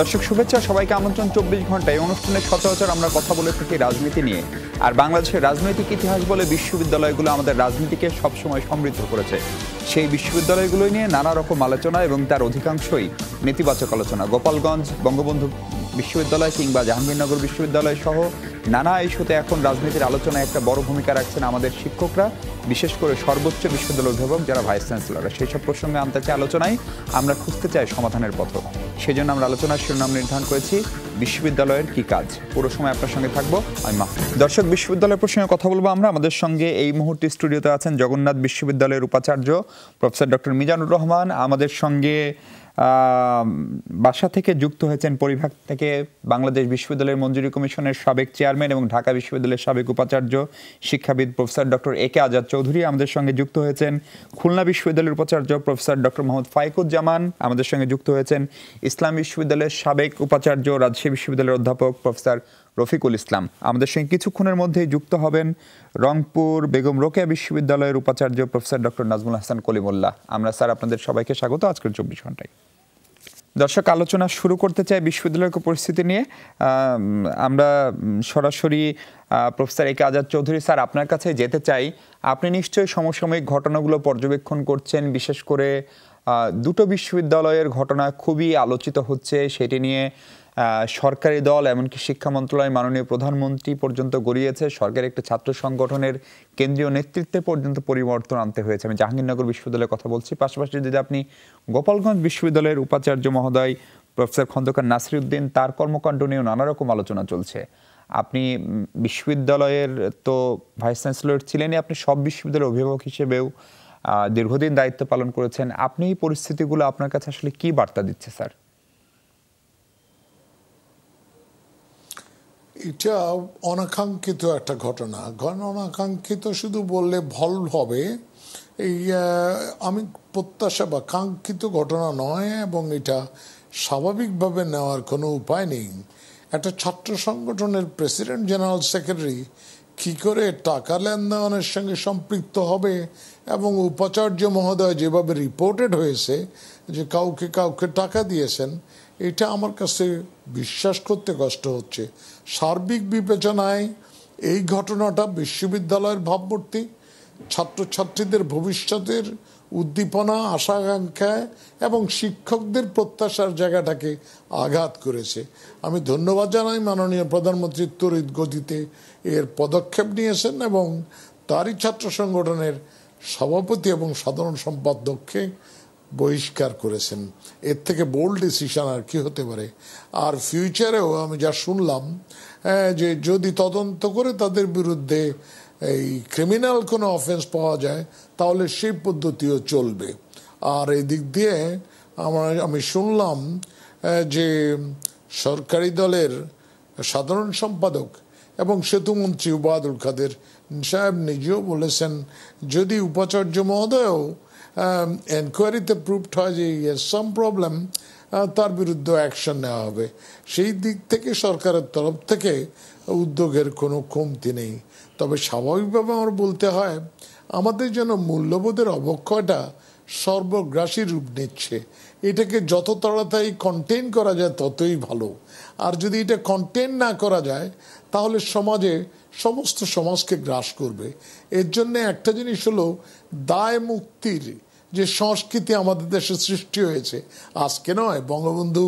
দর্শক শুভেচ্ছা সবাইকে আমন্ত্রণ চব্বিশ ঘন্টায় অনুষ্ঠানে সচরাচর আমরা কথা বলে থাকি রাজনীতি নিয়ে আর বাংলাদেশের রাজনৈতিক ইতিহাস বলে বিশ্ববিদ্যালয়গুলো আমাদের রাজনীতিকে সবসময় সমৃদ্ধ করেছে সেই বিশ্ববিদ্যালয়গুলো নিয়ে নানা রকম আলোচনা এবং তার অধিকাংশই নেতিবাচক আলোচনা গোপালগঞ্জ বঙ্গবন্ধু বিশ্ববিদ্যালয় কিংবা জাহাঙ্গীরনগর বিশ্ববিদ্যালয় সহ নানা ইস্যুতে এখন রাজনীতির আলোচনায় একটা বড় ভূমিকা রাখছেন আমাদের শিক্ষকরা বিশেষ করে সর্বোচ্চ বিশ্ববিদ্যালয় অভিভাবক যারা ভাইস চ্যান্সেলর সেই সব প্রসঙ্গে আনতে চাই আলোচনায় আমরা খুঁজতে চাই সমাধানের পথ সেজন্য আমরা আলোচনার শিরোনাম নির্ধারণ করেছি বিশ্ববিদ্যালয়ের কি কাজ পুরো সময় আপনার সঙ্গে থাকবো আমি মা দর্শক বিশ্ববিদ্যালয় প্রসঙ্গে কথা বলবো আমরা আমাদের সঙ্গে এই মুহূর্তে স্টুডিওতে আছেন জগন্নাথ বিশ্ববিদ্যালয়ের উপাচার্য প্রফেসর ডক্টর মিজানুর রহমান আমাদের সঙ্গে বাসা থেকে যুক্ত হয়েছেন পরিভাগ থেকে বাংলাদেশ বিশ্ববিদ্যালয়ের মঞ্জুরি কমিশনের সাবেক চেয়ারম্যান এবং ঢাকা বিশ্ববিদ্যালয়ের সাবেক উপাচার্য শিক্ষাবিদ professor doctor A K Azad Chowdhury আমাদের সঙ্গে যুক্ত হয়েছেন খুলনা বিশ্ববিদ্যালয়ের উপাচার্য প্রফেসর ডক্টর মোহাম্মদ ফাইকুজ্জামান আমাদের সঙ্গে যুক্ত হয়েছেন ইসলাম বিশ্ববিদ্যালয়ের সাবেক উপাচার্য রাজশাহী বিশ্ববিদ্যালয়ের অধ্যাপক প্রফেসর রফিকুল ইসলাম আমাদের সঙ্গে কিছুক্ষণের মধ্যেই যুক্ত হবেন রংপুর বেগম রোকেয়া বিশ্ববিদ্যালয়ের উপাচার্য প্রফেসর ডক্টর নাজমুল হাসান কলিমুল্লাহ আমরা স্যার আপনাদের সবাইকে স্বাগত আজকের চব্বিশ ঘন্টায় দর্শক আলোচনা শুরু করতে চাই বিশ্ববিদ্যালয়ের পরিস্থিতি নিয়ে আমরা সরাসরি প্রফেসর একে আজাদ চৌধুরী স্যার আপনার কাছে যেতে চাই আপনি নিশ্চয়ই সমসাময়িক ঘটনাগুলো পর্যবেক্ষণ করছেন বিশেষ করে দুটো বিশ্ববিদ্যালয়ের ঘটনা খুবই আলোচিত হচ্ছে সেটি নিয়ে সরকারি দল এমনকি শিক্ষা মন্ত্রণালয় মাননীয় প্রধানমন্ত্রী পর্যন্ত গড়িয়েছে সরকারের একটা ছাত্র সংগঠনের কেন্দ্রীয় নেতৃত্বে পর্যন্ত পরিবর্তন আনতে হয়েছে আমি জাহাঙ্গীরনগর বিশ্ববিদ্যালয়ের কথা বলছি পাশাপাশি যদি আপনি গোপালগঞ্জ বিশ্ববিদ্যালয়ের উপাচার্য মহোদয় প্রফেসর খন্দকার নাসিরুদ্দিন তার কর্মকাণ্ড নিয়েও নানা রকম আলোচনা চলছে আপনি বিশ্ববিদ্যালয়ের তো ভাইস চ্যান্সেলর ছিলেনই আপনি সব বিশ্ববিদ্যালয়ের অভিভাবক হিসেবেও দীর্ঘদিন দায়িত্ব পালন করেছেন আপনি এই পরিস্থিতিগুলো আপনার কাছে আসলে কি বার্তা দিচ্ছে স্যার এটা অনাকাঙ্ক্ষিত একটা ঘটনা অনাকাঙ্ক্ষিত শুধু বললে ভল হবে এই আমি প্রত্যাশা বা কাঙ্ক্ষিত ঘটনা নয় এবং এটা স্বাভাবিকভাবে নেওয়ার কোনো উপায় নেই একটা ছাত্র সংগঠনের প্রেসিডেন্ট জেনারেল সেক্রেটারি কি করে টাকা লেনদেনের সঙ্গে সম্পৃক্ত হবে এবং উপাচার্য মহোদয় যেভাবে রিপোর্টেড হয়েছে যে কাউকে কাউকে টাকা দিয়েছেন এটা আমার কাছে বিশ্বাস করতে কষ্ট হচ্ছে সার্বিক বিবেচনায় এই ঘটনাটা বিশ্ববিদ্যালয়ের ভাবমূর্তি ছাত্রছাত্রীদের ভবিষ্যতের উদ্দীপনা আশাকাঙ্ক্ষা এবং শিক্ষকদের প্রত্যাশার জায়গাটাকে আঘাত করেছে আমি ধন্যবাদ জানাই মাননীয় প্রধানমন্ত্রী তরিৎ গতিতে এর পদক্ষেপ নিয়েছেন এবং তারই ছাত্র সংগঠনের সভাপতি এবং সাধারণ সম্পাদককে বহিষ্কার করেছেন এর থেকে বোল্ড ডিসিশন আর কি হতে পারে আর ফিউচারেও আমি যা শুনলাম হ্যাঁ, যে যদি তদন্ত করে তাদের বিরুদ্ধে এই ক্রিমিনাল কোনো অফেন্স পাওয়া যায় তাহলে সেই পদ্ধতিও চলবে আর এই দিক দিয়ে আমার আমি শুনলাম হ্যাঁ, যে সরকারি দলের সাধারণ সম্পাদক এবং সেতুমন্ত্রী ওবায়দুল কাদের সাহেব নিজেও বলেছেন যদি উপাচার্য মহোদয়ও এনকোয়ারিতে প্রুভড হয় যে ইয়ার সাম প্রবলেম তার বিরুদ্ধে অ্যাকশন নেওয়া হবে সেই দিক থেকে সরকারের তরফ থেকে উদ্যোগের কোনো কমতি নেই তবে স্বাভাবিকভাবে আমার বলতে হয় আমাদের যেন মূল্যবোধের অবক্ষয়টা সর্বগ্রাসী রূপ নিচ্ছে এটাকে যত তাড়াতাড়ি কন্টেন করা যায় ততই ভালো আর যদি এটা কন্টেন না করা যায় তাহলে সমাজে সমস্ত সমাজকে গ্রাস করবে এর জন্য একটা জিনিস হলো দায় মুক্তির যে সংস্কৃতি আমাদের দেশে সৃষ্টি হয়েছে আজকে নয় বঙ্গবন্ধু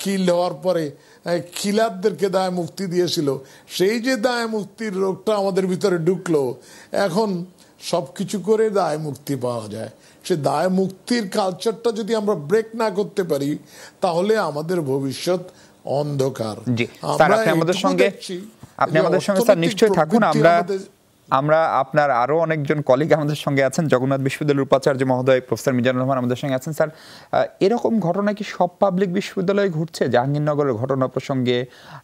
খিল হওয়ার পরে খিলারদেরকে দায় মুক্তি দিয়েছিল সেই যে দায় মুক্তির রোগটা আমাদের ভিতরে ঢুকলো এখন সব কিছু করে দায় মুক্তি পাওয়া যায় সে দায় মুক্তির কালচারটা যদি আমরা ব্রেক না করতে পারি তাহলে আমাদের ভবিষ্যৎ অন্ধকার আমরা আমাদের সঙ্গে আপনি আমাদের সঙ্গে স্যার নিশ্চয়ই থাকুন আমরা আমরা আপনার আরও অনেকজন কলিগ আমাদের সঙ্গে আছেন জগন্নাথ বিশ্ববিদ্যালয়ের উপাচার্য মহোদয় প্রফেসর মিজানুর রহমান আমাদের সঙ্গে আছেন স্যার এরকম ঘটনা কি সব পাবলিক বিশ্ববিদ্যালয়ে ঘটছে জাহাঙ্গীরনগরের ঘটনা প্রসঙ্গে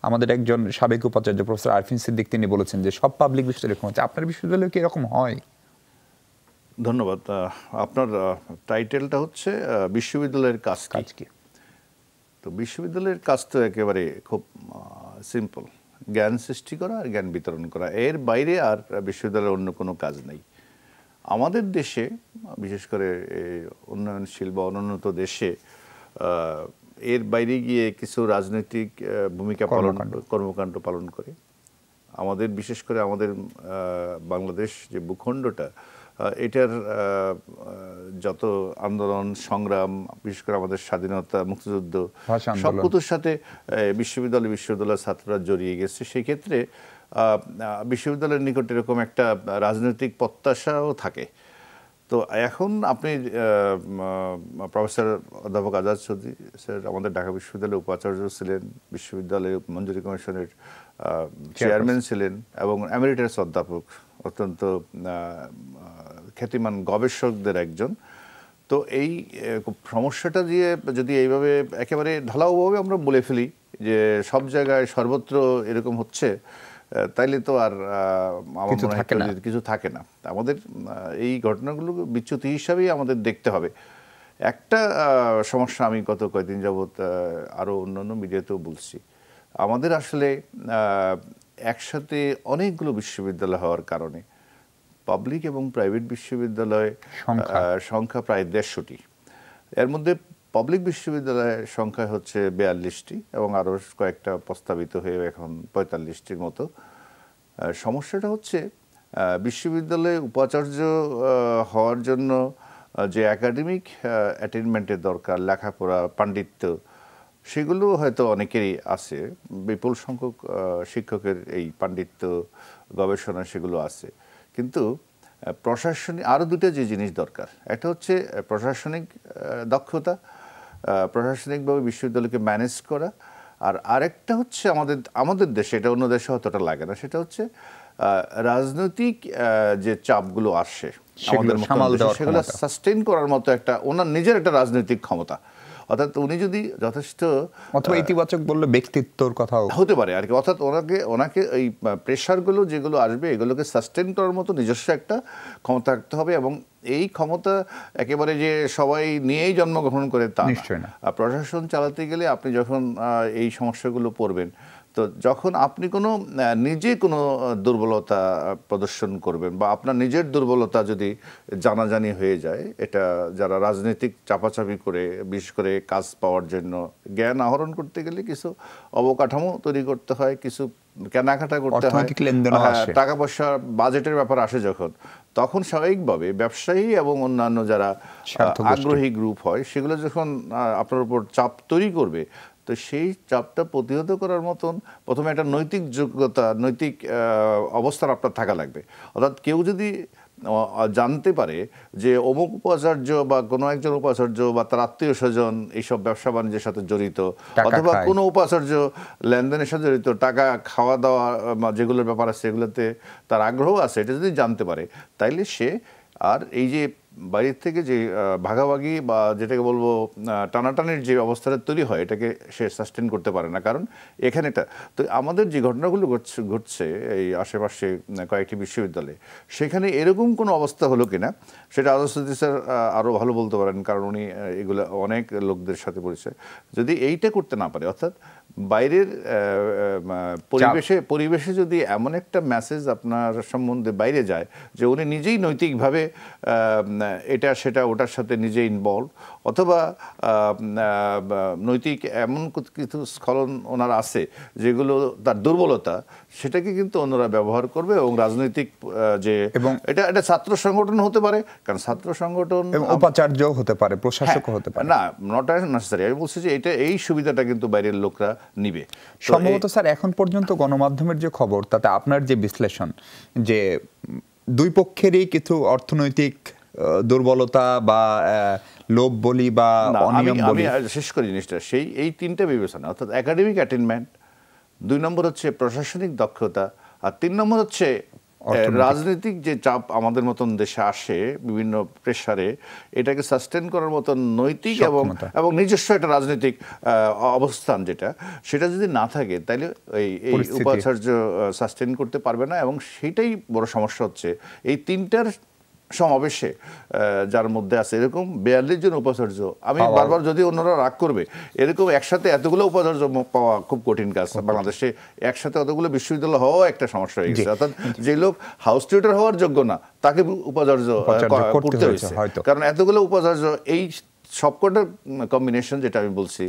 আমাদের একজন সাবেক উপাচার্য প্রফেসর আরফিন সিদ্দিক তিনি বলেছেন যে সব পাবলিক বিশ্ববিদ্যালয়ে এরকম হচ্ছে আপনার বিশ্ববিদ্যালয়ে কি এরকম হয় ধন্যবাদ আপনার টাইটেলটা হচ্ছে বিশ্ববিদ্যালয়ের কাজ কাজ কি তো বিশ্ববিদ্যালয়ের কাজ তো একেবারে খুব সিম্পল জ্ঞান সৃষ্টি করা আর জ্ঞান বিতরণ করা এর বাইরে আর বিশ্ববিদ্যালয়ের অন্য কোনো কাজ নেই আমাদের দেশে বিশেষ করে উন্নয়নশীল বা অনুন্নত দেশে এর বাইরে গিয়ে কিছু রাজনৈতিক ভূমিকা পালন কর্মকাণ্ড পালন করে আমাদের বিশেষ করে আমাদের বাংলাদেশ যে ভূখণ্ডটা এটার যত আন্দোলন সংগ্রাম বিশেষ করে আমাদের স্বাধীনতা মুক্তিযুদ্ধ সবকিছুর সাথে বিশ্ববিদ্যালয় বিশ্ববিদ্যালয়ের ছাত্ররা জড়িয়ে গেছে সেক্ষেত্রে বিশ্ববিদ্যালয়ের নিকট এরকম একটা রাজনৈতিক প্রত্যাশাও থাকে তো এখন আপনি প্রফেসর অধ্যাপক আজাদ চৌধুরী স্যার আমাদের ঢাকা বিশ্ববিদ্যালয়ের উপাচার্য ছিলেন বিশ্ববিদ্যালয়ের মঞ্জুরি কমিশনের চেয়ারম্যান ছিলেন এবং অ্যামেরিটাস অধ্যাপক অত্যন্ত খ্যাতিমান গবেষকদের একজন তো এই সমস্যাটা দিয়ে যদি এইভাবে একেবারে ঢালাওভাবে আমরা বলে ফেলি যে সব জায়গায় সর্বত্র এরকম হচ্ছে তাইলে তো আর আমার কিছু থাকে না আমাদের এই ঘটনাগুলো বিচ্যুতি হিসাবেই আমাদের দেখতে হবে একটা সমস্যা আমি গত কয়েকদিন যাবৎ আরও অন্য অন্য মিডিয়াতেও বলছি আমাদের আসলে একসাথে অনেকগুলো বিশ্ববিদ্যালয় হওয়ার কারণে পাবলিক এবং প্রাইভেট বিশ্ববিদ্যালয়ের সংখ্যা প্রায় দেড়শোটি এর মধ্যে পাবলিক বিশ্ববিদ্যালয়ের সংখ্যা হচ্ছে বিয়াল্লিশটি এবং আরও কয়েকটা প্রস্তাবিত হয়ে এখন পঁয়তাল্লিশটির মতো সমস্যাটা হচ্ছে বিশ্ববিদ্যালয়ে উপাচার্য হওয়ার জন্য যে একাডেমিক অ্যাটেনমেন্টের দরকার লেখাপড়া পাণ্ডিত্য সেগুলো হয়তো অনেকেরই আছে বিপুল সংখ্যক শিক্ষকের এই পাণ্ডিত্য গবেষণা সেগুলো আছে কিন্তু প্রশাসনিক আরও দুটো যে জিনিস দরকার একটা হচ্ছে প্রশাসনিক দক্ষতা প্রশাসনিকভাবে বিশ্ববিদ্যালয়কে ম্যানেজ করা আর আরেকটা হচ্ছে আমাদের আমাদের দেশে এটা অন্য দেশে অতটা লাগে না সেটা হচ্ছে রাজনৈতিক যে চাপগুলো আসে আমাদের সেগুলো সাস্টেন করার মতো একটা ওনার নিজের একটা রাজনৈতিক ক্ষমতা অর্থাৎ উনি যদি যথেষ্ট অথবা ইতিবাচক বললে ব্যক্তিত্বর কথা হতে পারে আর কি অর্থাৎ ওনাকে ওনাকে এই প্রেশারগুলো যেগুলো আসবে এগুলোকে সাস্টেন করার মতো নিজস্ব একটা ক্ষমতা রাখতে হবে এবং এই ক্ষমতা একেবারে যে সবাই নিয়েই জন্মগ্রহণ করে তা প্রশাসন চালাতে গেলে আপনি যখন এই সমস্যাগুলো পড়বেন তো যখন আপনি কোনো নিজে কোনো দুর্বলতা প্রদর্শন করবেন বা আপনার নিজের দুর্বলতা যদি জানাজানি হয়ে যায় এটা যারা রাজনৈতিক চাপাচাপি করে বিশেষ করে কাজ পাওয়ার জন্য জ্ঞান আহরণ করতে গেলে কিছু অবকাঠামো তৈরি করতে হয় কিছু কেনাকাটা করতে হয় হ্যাঁ, টাকা পয়সা বাজেটের ব্যাপার আসে যখন তখন স্বাভাবিকভাবে ব্যবসায়ী এবং অন্যান্য যারা আগ্রহী গ্রুপ হয় সেগুলো যখন আপনার উপর চাপ তৈরি করবে তো সেই চাপটা প্রতিহত করার মতন প্রথমে একটা নৈতিক যোগ্যতা নৈতিক অবস্থার আপনার থাকা লাগবে অর্থাৎ কেউ যদি জানতে পারে যে অমুক উপাচার্য বা কোনো একজন উপাচার্য বা তার আত্মীয় স্বজন এইসব ব্যবসা বাণিজ্যের সাথে জড়িত অথবা কোনো উপাচার্য লেনদেনের সাথে জড়িত টাকা খাওয়া দাওয়া যেগুলোর ব্যাপার আছে সেগুলোতে তার আগ্রহ আছে এটা যদি জানতে পারে তাইলে সে আর এই যে বাইরের থেকে যে ভাগাভাগি বা যেটাকে বলবো টানাটানির যে অবস্থাটা তৈরি হয় এটাকে সে সাস্টেন করতে পারে না কারণ এখানে এটা তো আমাদের যে ঘটনাগুলো ঘটছে ঘটছে এই আশেপাশে কয়েকটি বিশ্ববিদ্যালয়ে সেখানে এরকম কোনো অবস্থা হলো কিনা সেটা আদর্শ স্যার আরও ভালো বলতে পারেন কারণ উনি এগুলো অনেক লোকদের সাথে পরিচয় যদি এইটা করতে না পারে অর্থাৎ বাইরের পরিবেশে পরিবেশে যদি এমন একটা মেসেজ আপনার সম্বন্ধে বাইরে যায় যে উনি নিজেই নৈতিকভাবে এটা সেটা ওটার সাথে নিজে ইনভলভ অথবা নৈতিক এমন কিছু স্খলন ওনার আছে যেগুলো তার দুর্বলতা সেটাকে কিন্তু অন্যরা ব্যবহার করবে এবং রাজনৈতিক যে এবং এটা এটা ছাত্র সংগঠন হতে পারে কারণ ছাত্র সংগঠন উপাচার্য হতে পারে প্রশাসক হতে পারে হ্যাঁ, না নট নেসেসারি আমি বলছি যে এটা এই সুবিধাটা কিন্তু বাইরের লোকরা নিবে সম্ভবত স্যার এখন পর্যন্ত গণমাধ্যমের যে খবর তাতে আপনার যে বিশ্লেষণ যে দুই পক্ষেরই কিছু অর্থনৈতিক দুর্বলতা বা লোভ বলি বা অনিয়ম বলি শেষ করি জিনিসটা সেই এই তিনটে বিবেচনা অর্থাৎ একাডেমিক অ্যাটেনমেন্ট দুই নম্বর হচ্ছে প্রশাসনিক দক্ষতা আর তিন নম্বর হচ্ছে রাজনৈতিক যে চাপ আমাদের মতন দেশে আসে বিভিন্ন প্রেশারে এটাকে সাস্টেন করার মতন নৈতিক এবং এবং নিজস্ব একটা রাজনৈতিক অবস্থান যেটা সেটা যদি না থাকে তাহলে এই এই উপাচার্য সাস্টেন করতে পারবে না এবং সেটাই বড় সমস্যা হচ্ছে এই তিনটার সমাবেশে যার মধ্যে আছে এরকম বিয়াল্লিশ জন উপাচার্য আমি বারবার যদি অন্যরা রাগ করবে এরকম একসাথে এতগুলো উপাচার্য পাওয়া খুব কঠিন কাজ বাংলাদেশে একসাথে অতগুলো বিশ্ববিদ্যালয় হওয়া একটা সমস্যা হয়ে গেছে অর্থাৎ যে লোক হাউস টিউটার হওয়ার যোগ্য না তাকে উপাচার্য করতে হয়েছে কারণ এতগুলো উপাচার্য এই সবকটার কম্বিনেশন যেটা আমি বলছি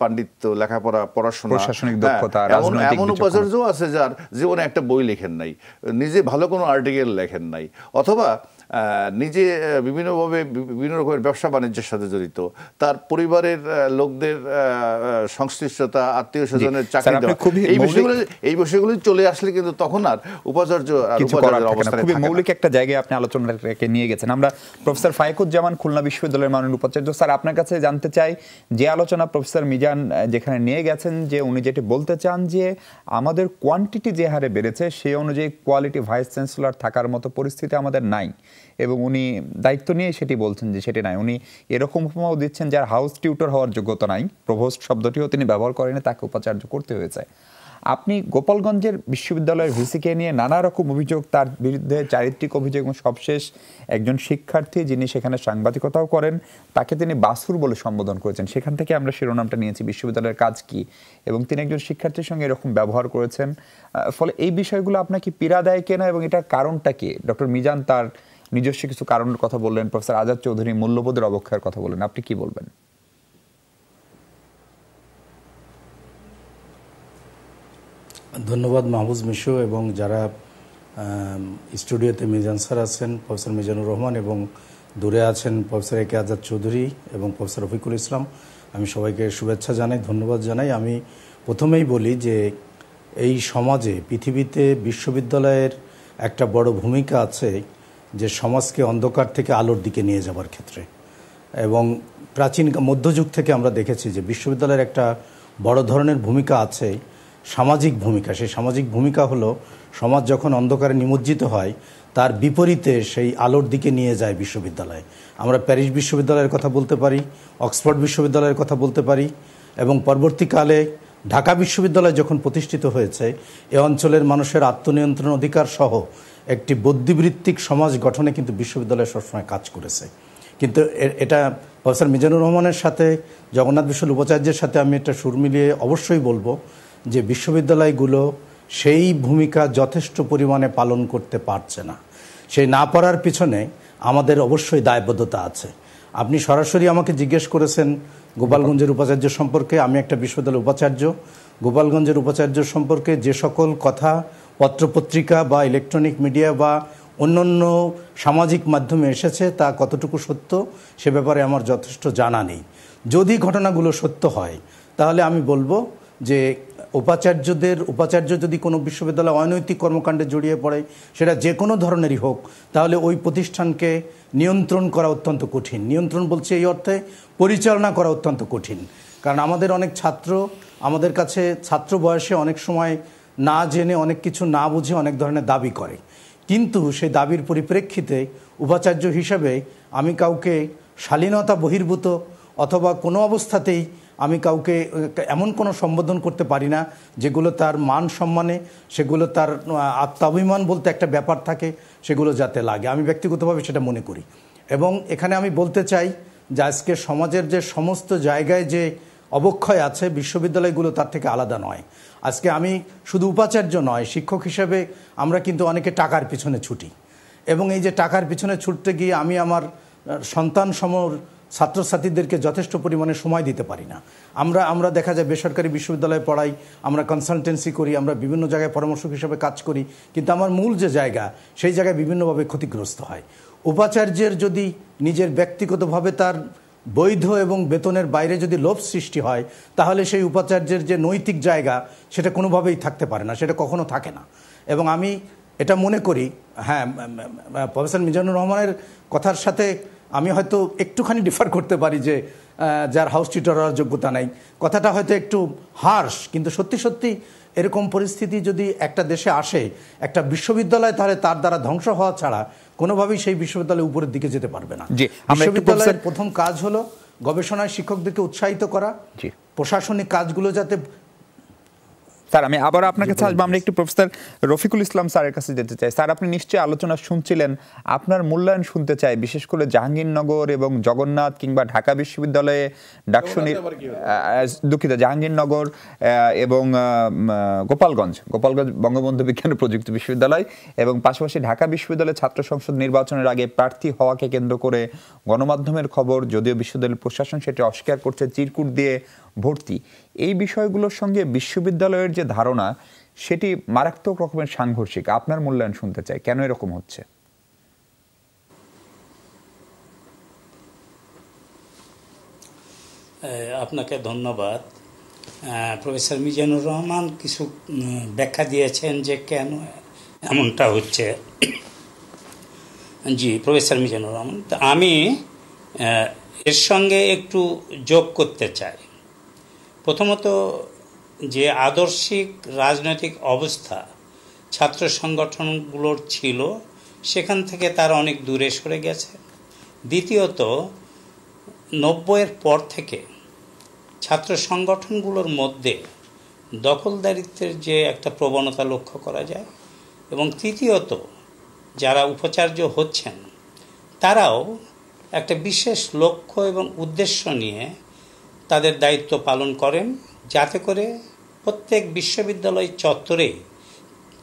পাণ্ডিত্য লেখাপড়া পড়াশোনা হ্যাঁ, এমন উপাচার্য আছে যার জীবনে একটা বই লেখেন নাই নিজে ভালো কোনো আর্টিকেল লেখেন নাই অথবা নিজে বিভিন্নভাবে বিভিন্ন রকমের ব্যবসা বাণিজ্যের সাথে জড়িত তার পরিবারের লোকদের সংশ্লিষ্টতা আত্মীয় স্বজনের চাকরি এই বিষয়গুলো এই বিষয়গুলি চলে আসলে কিন্তু তখন আর উপাচার্য খুবই মৌলিক একটা জায়গায় আপনি আলোচনাকে নিয়ে গেছেন আমরা প্রফেসর ফাইকুজ্জামান খুলনা বিশ্ববিদ্যালয়ের মাননীয় উপাচার্য স্যার আপনার কাছে জানতে চাই যে আলোচনা প্রফেসর মিজান যেখানে নিয়ে গেছেন যে উনি যেটি বলতে চান যে আমাদের কোয়ান্টিটি যে হারে বেড়েছে সেই অনুযায়ী কোয়ালিটি ভাইস চ্যান্সেলর থাকার মতো পরিস্থিতি আমাদের নাই এবং উনি দায়িত্ব নিয়ে সেটি বলছেন যে সেটি নাই উনি এরকম উপমাও দিচ্ছেন যার হাউস টিউটর হওয়ার যোগ্যতা নাই প্রভোস্ট শব্দটিও তিনি ব্যবহার করেন তাকে উপাচার্য করতে হয়েছে আপনি গোপালগঞ্জের বিশ্ববিদ্যালয়ের ভিসিকে নিয়ে নানা রকম অভিযোগ তার বিরুদ্ধে চারিত্রিক অভিযোগ এবং সবশেষ একজন শিক্ষার্থী যিনি সেখানে সাংবাদিকতাও করেন তাকে তিনি বাসুর বলে সম্বোধন করেছেন সেখান থেকে আমরা শিরোনামটা নিয়েছি বিশ্ববিদ্যালয়ের কাজ কি এবং তিনি একজন শিক্ষার্থীর সঙ্গে এরকম ব্যবহার করেছেন ফলে এই বিষয়গুলো আপনাকে পীড়া দেয় কেনা এবং এটার কারণটা কি ডক্টর মিজান তার নিজস্ব কিছু কারণের কথা বললেন প্রফেসর আজাদ চৌধুরী মূল্যবোধের অবক্ষয়ের কথা বললেন আপনি কি বলবেন ধন্যবাদ মাহবুজ মিশু এবং যারা স্টুডিওতে মিজান স্যার আছেন প্রফেসর মিজানুর রহমান এবং দূরে আছেন প্রফেসর একে আজাদ চৌধুরী এবং প্রফেসর রফিকুল ইসলাম আমি সবাইকে শুভেচ্ছা জানাই ধন্যবাদ জানাই আমি প্রথমেই বলি যে এই সমাজে পৃথিবীতে বিশ্ববিদ্যালয়ের একটা বড় ভূমিকা আছে যে সমাজকে অন্ধকার থেকে আলোর দিকে নিয়ে যাবার ক্ষেত্রে এবং প্রাচীন মধ্যযুগ থেকে আমরা দেখেছি যে বিশ্ববিদ্যালয়ের একটা বড় ধরনের ভূমিকা আছে সামাজিক ভূমিকা সেই সামাজিক ভূমিকা হলো সমাজ যখন অন্ধকারে নিমজ্জিত হয় তার বিপরীতে সেই আলোর দিকে নিয়ে যায় বিশ্ববিদ্যালয় আমরা প্যারিস বিশ্ববিদ্যালয়ের কথা বলতে পারি অক্সফোর্ড বিশ্ববিদ্যালয়ের কথা বলতে পারি এবং পরবর্তীকালে ঢাকা বিশ্ববিদ্যালয় যখন প্রতিষ্ঠিত হয়েছে এ অঞ্চলের মানুষের আত্মনিয়ন্ত্রণ অধিকার সহ একটি বুদ্ধিবৃত্তিক সমাজ গঠনে কিন্তু বিশ্ববিদ্যালয় সবসময় কাজ করেছে কিন্তু এটা প্রফেসর মিজানুর রহমানের সাথে জগন্নাথ বিশ্বল উপাচার্যের সাথে আমি এটা সুর মিলিয়ে অবশ্যই বলবো যে বিশ্ববিদ্যালয়গুলো সেই ভূমিকা যথেষ্ট পরিমাণে পালন করতে পারছে না সেই না পড়ার পিছনে আমাদের অবশ্যই দায়বদ্ধতা আছে আপনি সরাসরি আমাকে জিজ্ঞেস করেছেন গোপালগঞ্জের উপাচার্য সম্পর্কে আমি একটা বিশ্ববিদ্যালয়ের উপাচার্য গোপালগঞ্জের উপাচার্য সম্পর্কে যে সকল কথা পত্রপত্রিকা বা ইলেকট্রনিক মিডিয়া বা অন্যান্য সামাজিক মাধ্যমে এসেছে তা কতটুকু সত্য সে ব্যাপারে আমার যথেষ্ট জানা নেই যদি ঘটনাগুলো সত্য হয় তাহলে আমি বলবো যে উপাচার্যদের উপাচার্য যদি কোনো বিশ্ববিদ্যালয় অনৈতিক কর্মকাণ্ডে জড়িয়ে পড়ে সেটা যে কোনো ধরনেরই হোক তাহলে ওই প্রতিষ্ঠানকে নিয়ন্ত্রণ করা অত্যন্ত কঠিন নিয়ন্ত্রণ বলছে এই অর্থে পরিচালনা করা অত্যন্ত কঠিন কারণ আমাদের অনেক ছাত্র আমাদের কাছে ছাত্র বয়সে অনেক সময় না জেনে অনেক কিছু না বুঝে অনেক ধরনের দাবি করে কিন্তু সেই দাবির পরিপ্রেক্ষিতে উপাচার্য হিসেবে আমি কাউকে শালীনতা বহির্ভূত অথবা কোনো অবস্থাতেই আমি কাউকে এমন কোনো সম্বোধন করতে পারি না যেগুলো তার মান সম্মানে সেগুলো তার আত্মাভিমান বলতে একটা ব্যাপার থাকে সেগুলো যাতে লাগে আমি ব্যক্তিগতভাবে সেটা মনে করি এবং এখানে আমি বলতে চাই যে আজকে সমাজের যে সমস্ত জায়গায় যে অবক্ষয় আছে বিশ্ববিদ্যালয়গুলো তার থেকে আলাদা নয় আজকে আমি শুধু উপাচার্য নয় শিক্ষক হিসেবে আমরা কিন্তু অনেকে টাকার পিছনে ছুটি এবং এই যে টাকার পিছনে ছুটতে গিয়ে আমি আমার সন্তান সমর ছাত্রছাত্রীদেরকে যথেষ্ট পরিমাণে সময় দিতে পারি না আমরা আমরা দেখা যায় বেসরকারি বিশ্ববিদ্যালয়ে পড়াই আমরা কনসালটেন্সি করি আমরা বিভিন্ন জায়গায় পরামর্শক হিসেবে কাজ করি কিন্তু আমার মূল যে জায়গা সেই জায়গায় বিভিন্নভাবে ক্ষতিগ্রস্ত হয় উপাচার্যের যদি নিজের ব্যক্তিগতভাবে তার বৈধ এবং বেতনের বাইরে যদি লোভ সৃষ্টি হয় তাহলে সেই উপাচার্যের যে নৈতিক জায়গা সেটা কোনোভাবেই থাকতে পারে না সেটা কখনো থাকে না এবং আমি এটা মনে করি হ্যাঁ প্রফেসর মিজানুর রহমানের কথার সাথে আমি হয়তো একটুখানি ডিফার করতে পারি যে যার হাউস টিউটর হওয়ার যোগ্যতা নাই কথাটা হয়তো একটু হার্স কিন্তু সত্যি সত্যি এরকম পরিস্থিতি যদি একটা দেশে আসে একটা বিশ্ববিদ্যালয় তাহলে তার দ্বারা ধ্বংস হওয়া ছাড়া কোনোভাবেই সেই বিশ্ববিদ্যালয় উপরের দিকে যেতে পারবে না বিশ্ববিদ্যালয়ের প্রথম কাজ হলো গবেষণায় শিক্ষকদেরকে উৎসাহিত করা প্রশাসনিক কাজগুলো যাতে স্যার আমি আবার আপনার কাছে আসবো আমরা একটু প্রফেসর রফিকুল ইসলাম স্যারের কাছে যেতে চাই স্যার আপনি নিশ্চয়ই আলোচনা শুনছিলেন আপনার মূল্যায়ন শুনতে চাই বিশেষ করে জাহাঙ্গীরনগর এবং জগন্নাথ কিংবা ঢাকা বিশ্ববিদ্যালয়ে ডাকসুনি দুঃখিত জাহাঙ্গীরনগর এবং গোপালগঞ্জ গোপালগঞ্জ বঙ্গবন্ধু বিজ্ঞান প্রযুক্তি বিশ্ববিদ্যালয় এবং পাশাপাশি ঢাকা বিশ্ববিদ্যালয়ে ছাত্র সংসদ নির্বাচনের আগে প্রার্থী হওয়াকে কেন্দ্র করে গণমাধ্যমের খবর যদিও বিশ্ববিদ্যালয় প্রশাসন সেটি অস্বীকার করছে চিরকুট দিয়ে ভর্তি এই বিষয়গুলোর সঙ্গে বিশ্ববিদ্যালয়ের যে ধারণা সেটি মারাত্মক রকমের সাংঘর্ষিক আপনার মূল্যায়ন শুনতে চাই কেন এরকম হচ্ছে আপনাকে ধন্যবাদ প্রফেসর মিজানুর রহমান কিছু ব্যাখ্যা দিয়েছেন যে কেন এমনটা হচ্ছে জি প্রফেসর মিজানুর রহমান আমি এর সঙ্গে একটু যোগ করতে চাই প্রথমত যে আদর্শিক রাজনৈতিক অবস্থা ছাত্র সংগঠনগুলোর ছিল সেখান থেকে তারা অনেক দূরে সরে গেছে দ্বিতীয়ত নব্বইয়ের পর থেকে ছাত্র সংগঠনগুলোর মধ্যে দখলদারিত্বের যে একটা প্রবণতা লক্ষ্য করা যায় এবং তৃতীয়ত যারা উপাচার্য হচ্ছেন তারাও একটা বিশেষ লক্ষ্য এবং উদ্দেশ্য নিয়ে তাদের দায়িত্ব পালন করেন যাতে করে প্রত্যেক বিশ্ববিদ্যালয় চত্বরে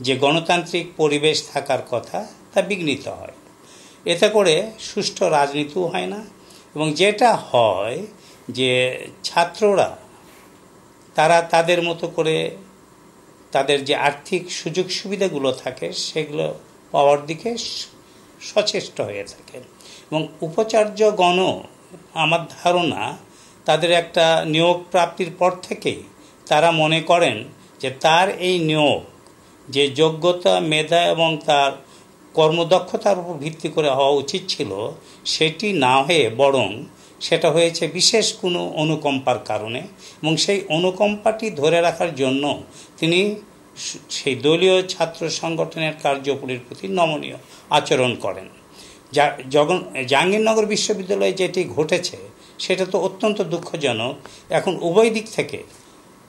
যে গণতান্ত্রিক পরিবেশ থাকার কথা তা বিঘ্নিত হয় এতে করে সুষ্ঠু রাজনীতিও হয় না এবং যেটা হয় যে ছাত্ররা তারা তাদের মতো করে তাদের যে আর্থিক সুযোগ সুবিধাগুলো থাকে সেগুলো পাওয়ার দিকে সচেষ্ট হয়ে থাকে এবং উপাচার্যগণও আমার ধারণা তাদের একটা নিয়োগ প্রাপ্তির পর থেকেই তারা মনে করেন যে তার এই নিয়োগ যে যোগ্যতা মেধা এবং তার কর্মদক্ষতার উপর ভিত্তি করে হওয়া উচিত ছিল সেটি না হয়ে বরং সেটা হয়েছে বিশেষ কোনো অনুকম্পার কারণে এবং সেই অনুকম্পাটি ধরে রাখার জন্য তিনি সেই দলীয় ছাত্র সংগঠনের কার্যপুরীর প্রতি নমনীয় আচরণ করেন যা জগন জাহাঙ্গীরনগর বিশ্ববিদ্যালয়ে যেটি ঘটেছে সেটা তো অত্যন্ত দুঃখজনক এখন উভয় দিক থেকে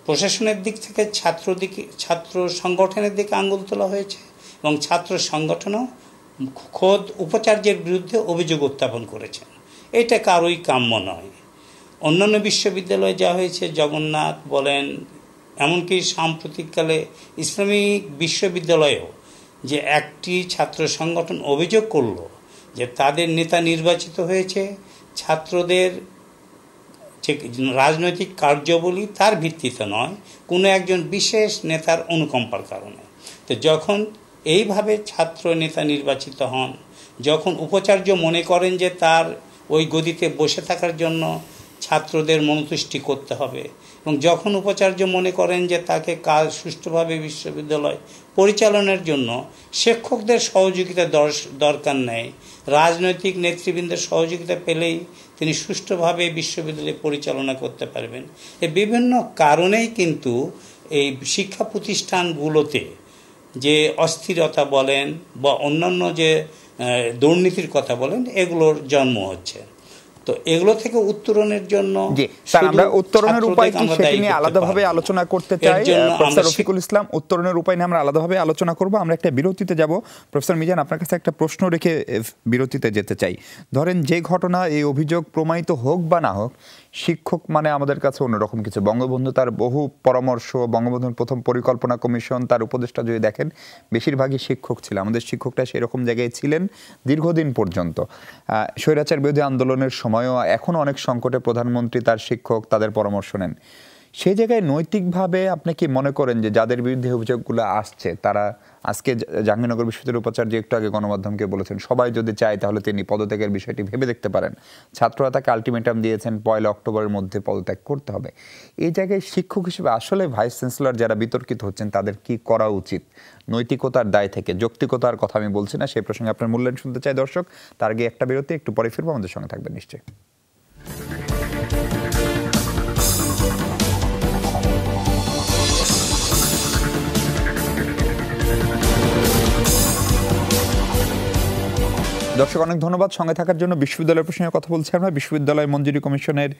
প্রশাসনের দিক থেকে ছাত্র দিকে ছাত্র সংগঠনের দিকে আঙুল তোলা হয়েছে এবং ছাত্র সংগঠনও খোদ উপাচার্যের বিরুদ্ধে অভিযোগ উত্থাপন করেছেন এটা কারোই কাম্য নয় অন্যান্য বিশ্ববিদ্যালয়ে যা হয়েছে জগন্নাথ বলেন এমনকি সাম্প্রতিককালে ইসলামিক বিশ্ববিদ্যালয়েও যে একটি ছাত্র সংগঠন অভিযোগ করল যে তাদের নেতা নির্বাচিত হয়েছে ছাত্রদের ঠিক রাজনৈতিক কার্যবলী তার ভিত্তিতে নয় কোনো একজন বিশেষ নেতার অনুকম্পার কারণে তো যখন এইভাবে ছাত্র নেতা নির্বাচিত হন যখন উপাচার্য মনে করেন যে তার ওই গদিতে বসে থাকার জন্য ছাত্রদের মনতুষ্টি করতে হবে এবং যখন উপাচার্য মনে করেন যে তাকে কাজ সুষ্ঠুভাবে বিশ্ববিদ্যালয় পরিচালনার জন্য শিক্ষকদের সহযোগিতা দরকার নেই রাজনৈতিক নেতৃবৃন্দের সহযোগিতা পেলেই তিনি সুষ্ঠুভাবে বিশ্ববিদ্যালয় পরিচালনা করতে পারবেন এ বিভিন্ন কারণেই কিন্তু এই শিক্ষা প্রতিষ্ঠানগুলোতে যে অস্থিরতা বলেন বা অন্যান্য যে দুর্নীতির কথা বলেন এগুলোর জন্ম হচ্ছে তো এগুলো থেকে উত্তরণের জন্য জি স্যার আমরা উত্তরণের উপায় কি সেটি নিয়ে আলাদাভাবে আলোচনা করতে চাই প্রফেসর রফিকুল ইসলাম উত্তরণের উপায় নিয়ে আমরা আলাদাভাবে আলোচনা করব আমরা একটা বিরতিতে যাব প্রফেসর মিজান আপনার কাছে একটা প্রশ্ন রেখে বিরতিতে যেতে চাই ধরেন যে ঘটনা এই অভিযোগ প্রমাণিত হোক বা না হোক শিক্ষক মানে আমাদের কাছে অন্যরকম কিছু বঙ্গবন্ধু তার বহু পরামর্শ বঙ্গবন্ধুর প্রথম পরিকল্পনা কমিশন তার উপদেষ্টা যদি দেখেন বেশিরভাগই শিক্ষক ছিল আমাদের শিক্ষকটা সেরকম জায়গায় ছিলেন দীর্ঘদিন পর্যন্ত স্বৈরাচার বিরোধী আন্দোলনের সময়ও এখন অনেক সংকটে প্রধানমন্ত্রী তার শিক্ষক তাদের পরামর্শ নেন সেই জায়গায় নৈতিকভাবে আপনি কি মনে করেন যে যাদের বিরুদ্ধে অভিযোগগুলো আসছে তারা আজকে জাহাঙ্গীরনগর বিশ্ববিদ্যালয়ের উপাচার্য একটু আগে গণমাধ্যমকে বলেছেন সবাই যদি চায় তাহলে তিনি পদত্যাগের বিষয়টি ভেবে দেখতে পারেন ছাত্ররা তাকে আলটিমেটাম দিয়েছেন পয়লা অক্টোবরের মধ্যে পদত্যাগ করতে হবে এই জায়গায় শিক্ষক হিসেবে আসলে ভাইস চ্যান্সেলর যারা বিতর্কিত হচ্ছেন তাদের কি করা উচিত নৈতিকতার দায় থেকে যৌক্তিকতার কথা আমি বলছি না সেই প্রসঙ্গে আপনার মূল্যায়ন শুনতে চাই দর্শক তার আগে একটা বিরতি একটু পরে ফিরবো আমাদের সঙ্গে থাকবেন নিশ্চয়ই দর্শক অনেক ধন্যবাদ সঙ্গে থাকার জন্য বিশ্ববিদ্যালয় প্রসঙ্গে কথা বলছি আমরা বিশ্ববিদ্যালয় মঞ্জুরি কমিশনের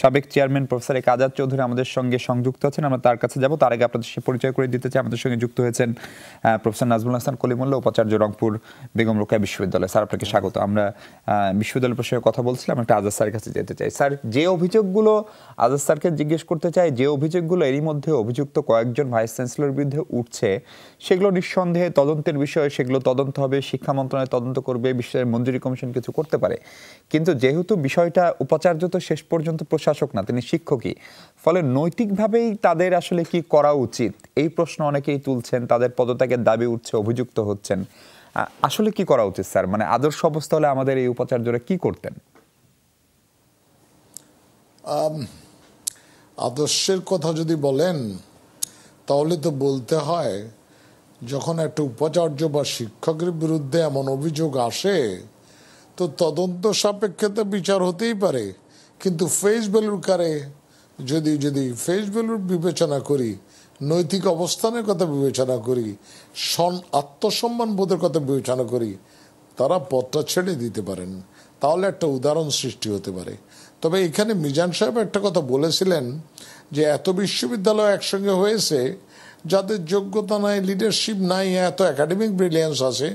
সাবেক চেয়ারম্যান প্রফেসর এক আজাদ চৌধুরী আমাদের সঙ্গে সংযুক্ত আছেন আমরা তার কাছে যাব তার আগে আপনাদের সে পরিচয় করে দিতে চাই আমাদের সঙ্গে যুক্ত হয়েছেন প্রফেসর নাজমুল হাসান কলিমুল্লা উপাচার্য রংপুর বেগম রোকা বিশ্ববিদ্যালয় স্যার আপনাকে স্বাগত আমরা বিশ্ববিদ্যালয় প্রসঙ্গে কথা বলছিলাম একটা আজাদ স্যারের কাছে যেতে চাই স্যার যে অভিযোগগুলো আজাদ স্যারকে জিজ্ঞেস করতে চাই যে অভিযোগগুলো এরই মধ্যে অভিযুক্ত কয়েকজন ভাইস চ্যান্সেলর বিরুদ্ধে উঠছে সেগুলো নিঃসন্দেহে তদন্তের বিষয়ে সেগুলো তদন্ত হবে শিক্ষা মন্ত্রণালয় তদন্ত করবে বিশ্বের মঞ্জুরি কমিশন কিছু করতে পারে কিন্তু যেহেতু বিষয়টা উপাচার্য তো শেষ পর্যন্ত প্রশাসক না তিনি শিক্ষকই ফলে নৈতিকভাবেই তাদের আসলে কি করা উচিত এই প্রশ্ন অনেকেই তুলছেন তাদের পদত্যাগের দাবি উঠছে অভিযুক্ত হচ্ছেন আসলে কি করা উচিত স্যার মানে আদর্শ অবস্থা হলে আমাদের এই উপাচার্যরা কি করতেন আদর্শের কথা যদি বলেন তাহলে তো বলতে হয় যখন একটা উপাচার্য বা শিক্ষকের বিরুদ্ধে এমন অভিযোগ আসে তো তদন্ত সাপেক্ষে তো বিচার হতেই পারে কিন্তু ফেস ভ্যালুর কারে যদি যদি ফেস ভ্যালুর বিবেচনা করি নৈতিক অবস্থানের কথা বিবেচনা করি সন আত্মসম্মান বোধের কথা বিবেচনা করি তারা পথটা ছেড়ে দিতে পারেন তাহলে একটা উদাহরণ সৃষ্টি হতে পারে তবে এখানে মিজান সাহেব একটা কথা বলেছিলেন যে এত বিশ্ববিদ্যালয় একসঙ্গে হয়েছে যাদের যোগ্যতা নাই লিডারশিপ নাই হ্যাঁ, এত একাডেমিক ব্রিলিয়ান্স আছে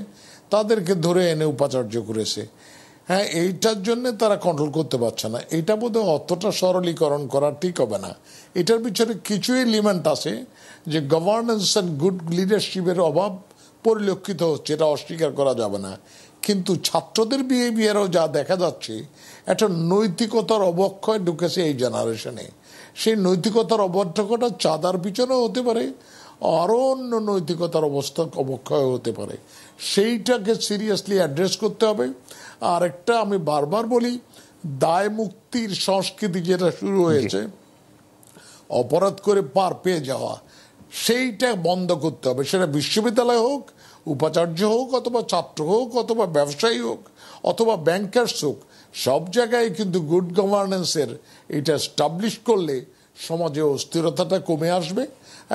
তাদেরকে ধরে এনে উপাচার্য করেছে হ্যাঁ এইটার জন্য তারা কন্ট্রোল করতে পারছে না এটা বোধহয় অতটা সরলীকরণ করা ঠিক হবে না এটার পিছনে কিছু এলিমেন্ট আছে যে গভর্নেন্স অ্যান্ড গুড লিডারশিপের অভাব পরিলক্ষিত হচ্ছে এটা অস্বীকার করা যাবে না কিন্তু ছাত্রদের বিহেভিয়ারও যা দেখা যাচ্ছে একটা নৈতিকতার অবক্ষয় ঢুকেছে এই জেনারেশনে সেই নৈতিকতার অবক্ষয়টা চাঁদার পিছনেও হতে পারে আরও অন্য নৈতিকতার অবস্থা অবক্ষয় হতে পারে সেইটাকে সিরিয়াসলি অ্যাড্রেস করতে হবে আর একটা আমি বারবার বলি দায় মুক্তির সংস্কৃতি যেটা শুরু হয়েছে অপরাধ করে পার পেয়ে যাওয়া সেইটা বন্ধ করতে হবে সেটা বিশ্ববিদ্যালয় হোক উপাচার্য হোক অথবা ছাত্র হোক অথবা ব্যবসায়ী হোক অথবা ব্যাংকার্স হোক সব জায়গায় কিন্তু গুড গভর্নেন্সের এটা স্টাবলিশ করলে সমাজে অস্থিরতাটা কমে আসবে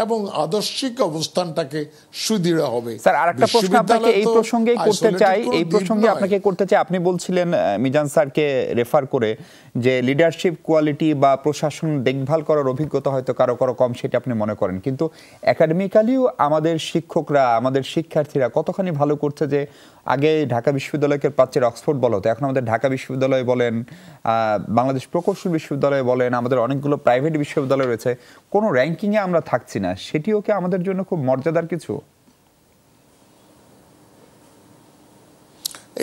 এবং আদর্শিক অবস্থানটাকে সুদৃঢ় হবে স্যার আরেকটা প্রশ্ন আপনাকে এই প্রসঙ্গেই করতে চাই এই প্রসঙ্গে আপনাকে করতে চাই আপনি বলছিলেন মিজান স্যারকে রেফার করে যে লিডারশিপ কোয়ালিটি বা প্রশাসন দেখভাল করার অভিজ্ঞতা হয়তো কারো কারো কম সেটা আপনি মনে করেন কিন্তু একাডেমিক্যালিও আমাদের শিক্ষকরা আমাদের শিক্ষার্থীরা কতখানি ভালো করছে যে আগে ঢাকা বিশ্ববিদ্যালয়কে প্রাচ্যের অক্সফোর্ড বলা হতো এখন আমাদের ঢাকা বিশ্ববিদ্যালয় বলেন বাংলাদেশ প্রকৌশল বিশ্ববিদ্যালয় বলেন আমাদের অনেকগুলো প্রাইভেট বিশ্ববিদ্যালয় রয়েছে কোনো র্যাঙ্কিংয়ে আমরা থাকি থাকছি না সেটিও কি আমাদের জন্য খুব মর্যাদার কিছু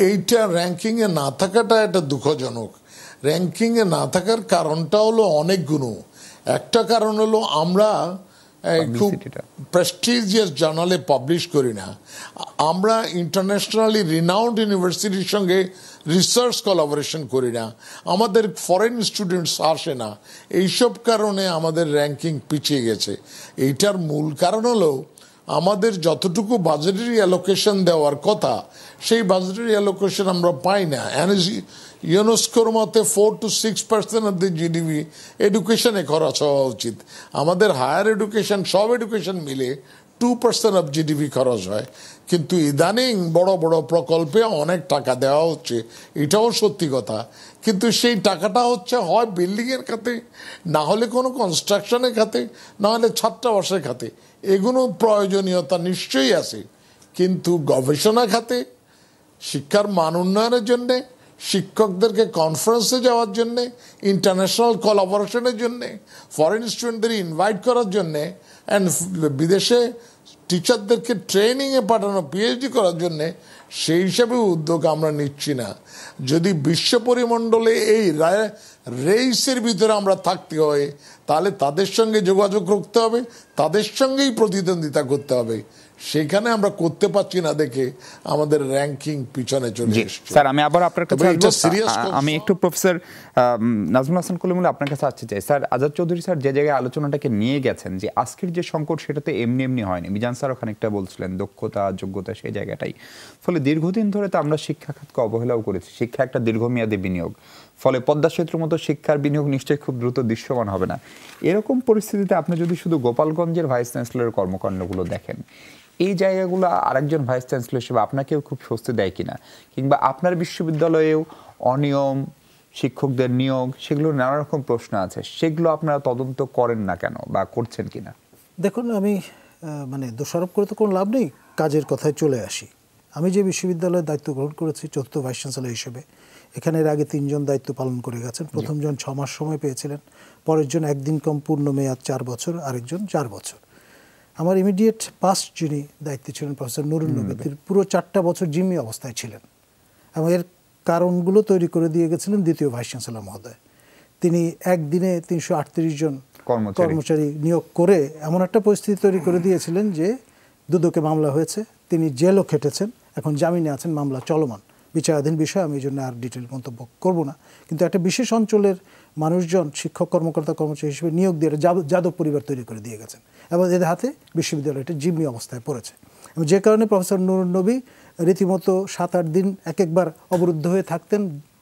এইটা র্যাঙ্কিংয়ে না থাকাটা এটা দুঃখজনক র্যাঙ্কিংয়ে না থাকার কারণটা হলো অনেক গুণ একটা কারণ হলো আমরা খুব প্রেস্টিজিয়াস জার্নালে পাবলিশ করি না আমরা ইন্টারন্যাশনালি রিনাউন্ড ইউনিভার্সিটির সঙ্গে রিসার্চ কলাবোরেশন করি না আমাদের ফরেন স্টুডেন্টস আসে না এইসব কারণে আমাদের র্যাঙ্কিং পিছিয়ে গেছে এইটার মূল কারণ হলো আমাদের যতটুকু বাজেটারি অ্যালোকেশন দেওয়ার কথা সেই বাজেটারি অ্যালোকেশন আমরা পাই না অ্যানার্জি ইউনেস্কোর মতে four to six percent of the GDP এডুকেশনে খরচ হওয়া উচিত আমাদের হায়ার এডুকেশন সব এডুকেশন মিলে টু পার্সেন্ট অফ জিডিপি খরচ হয় কিন্তু ইদানিং বড় বড় প্রকল্পে অনেক টাকা দেওয়া হচ্ছে এটাও সত্যি কথা কিন্তু সেই টাকাটা হচ্ছে হয় বিল্ডিংয়ের খাতে না হলে কোনো কনস্ট্রাকশনের খাতে না হলে ছাত্রাবাসের খাতে এগুলো প্রয়োজনীয়তা নিশ্চয়ই আছে কিন্তু গবেষণা খাতে শিক্ষার মান উন্নয়নের জন্যে শিক্ষকদেরকে কনফারেন্সে যাওয়ার জন্যে ইন্টারন্যাশনাল কলাবরেশনের জন্যে ফরেন স্টুডেন্টদের ইনভাইট করার জন্যে অ্যান্ড বিদেশে টিচারদেরকে ট্রেনিংয়ে পাঠানো পিএইচডি করার জন্যে সেই হিসাবে উদ্যোগ আমরা নিচ্ছি না যদি বিশ্ব পরিমণ্ডলে এই রেইসের ভিতরে আমরা থাকতে হয় তাহলে তাদের সঙ্গে যোগাযোগ করতে হবে তাদের সঙ্গেই প্রতিদ্বন্দ্বিতা করতে হবে সেখানে আমরা করতে পারছি না দেখে আমাদের র্যাঙ্কিং পিছনে চলে এসেছে স্যার আমি আবার আপনার কাছে আমি একটু প্রফেসর নাজমুল হাসান কলিমুল আপনার কাছে আসতে চাই স্যার আজাদ চৌধুরী স্যার যে জায়গায় আলোচনাটাকে নিয়ে গেছেন যে আজকের যে সংকট সেটাতে তো এমনি এমনি হয়নি মিজান স্যার খানিকটা বলছিলেন দক্ষতা যোগ্যতা সেই জায়গাটাই ফলে দীর্ঘদিন ধরে তো আমরা শিক্ষা খাতকে অবহেলাও করেছি শিক্ষা একটা দীর্ঘমেয়াদী বিনিয়োগ ফলে পদ্মা সেতুর মতো শিক্ষার বিনিয়োগ নিশ্চয়ই খুব দ্রুত দৃশ্যমান হবে না এরকম পরিস্থিতিতে আপনি যদি শুধু গোপালগঞ্জের ভাইস চ্যান্সেলরের কর্মকাণ্ডগুলো দেখেন এই জায়গাগুলো আরেকজন ভাইস চ্যান্সেলর হিসেবে আপনাকেও খুব স্বস্তি দেয় কিনা কিংবা আপনার বিশ্ববিদ্যালয়েও অনিয়ম শিক্ষকদের নিয়োগ সেগুলো নানা রকম প্রশ্ন আছে সেগুলো আপনারা তদন্ত করেন না কেন বা করছেন কিনা দেখুন আমি মানে দোষারোপ করে তো কোনো লাভ নেই কাজের কথায় চলে আসি আমি যে বিশ্ববিদ্যালয়ের দায়িত্ব গ্রহণ করেছি চতুর্থ ভাইস চ্যান্সেলর হিসেবে এখানে আগে তিনজন দায়িত্ব পালন করে গেছেন প্রথমজন ছ মাস সময় পেয়েছিলেন পরেরজন একদিন কম পূর্ণ মেয়াদ চার বছর আরেকজন চার বছর আমার ইমিডিয়েট পাস্ট যিনি দায়িত্বে ছিলেন প্রফেসর নুরুল নবী তিনি পুরো চারটা বছর জিম্মি অবস্থায় ছিলেন এবং এর কারণগুলো তৈরি করে দিয়ে গেছিলেন দ্বিতীয় ভাইস চ্যান্সেলর মহোদয় তিনি একদিনে তিনশো আটত্রিশ জন কর্মচারী নিয়োগ করে এমন একটা পরিস্থিতি তৈরি করে দিয়েছিলেন যে দুদকে মামলা হয়েছে তিনি জেলও খেটেছেন এখন জামিনে আছেন মামলা চলমান বিচারাধীন বিষয় আমি এই জন্য আর ডিটেল মন্তব্য করব না কিন্তু একটা বিশেষ অঞ্চলের মানুষজন শিক্ষক কর্মকর্তা কর্মচারী হিসেবে নিয়োগ দিয়ে যাদব পরিবার তৈরি করে দিয়ে গেছেন এবং এদের হাতে বিশ্ববিদ্যালয়টা জিম্মি অবস্থায় পড়েছে এবং যে কারণে প্রফেসর নুরুল নবী রীতিমতো সাত আট দিন এক একবার অবরুদ্ধ হয়ে থাকতেন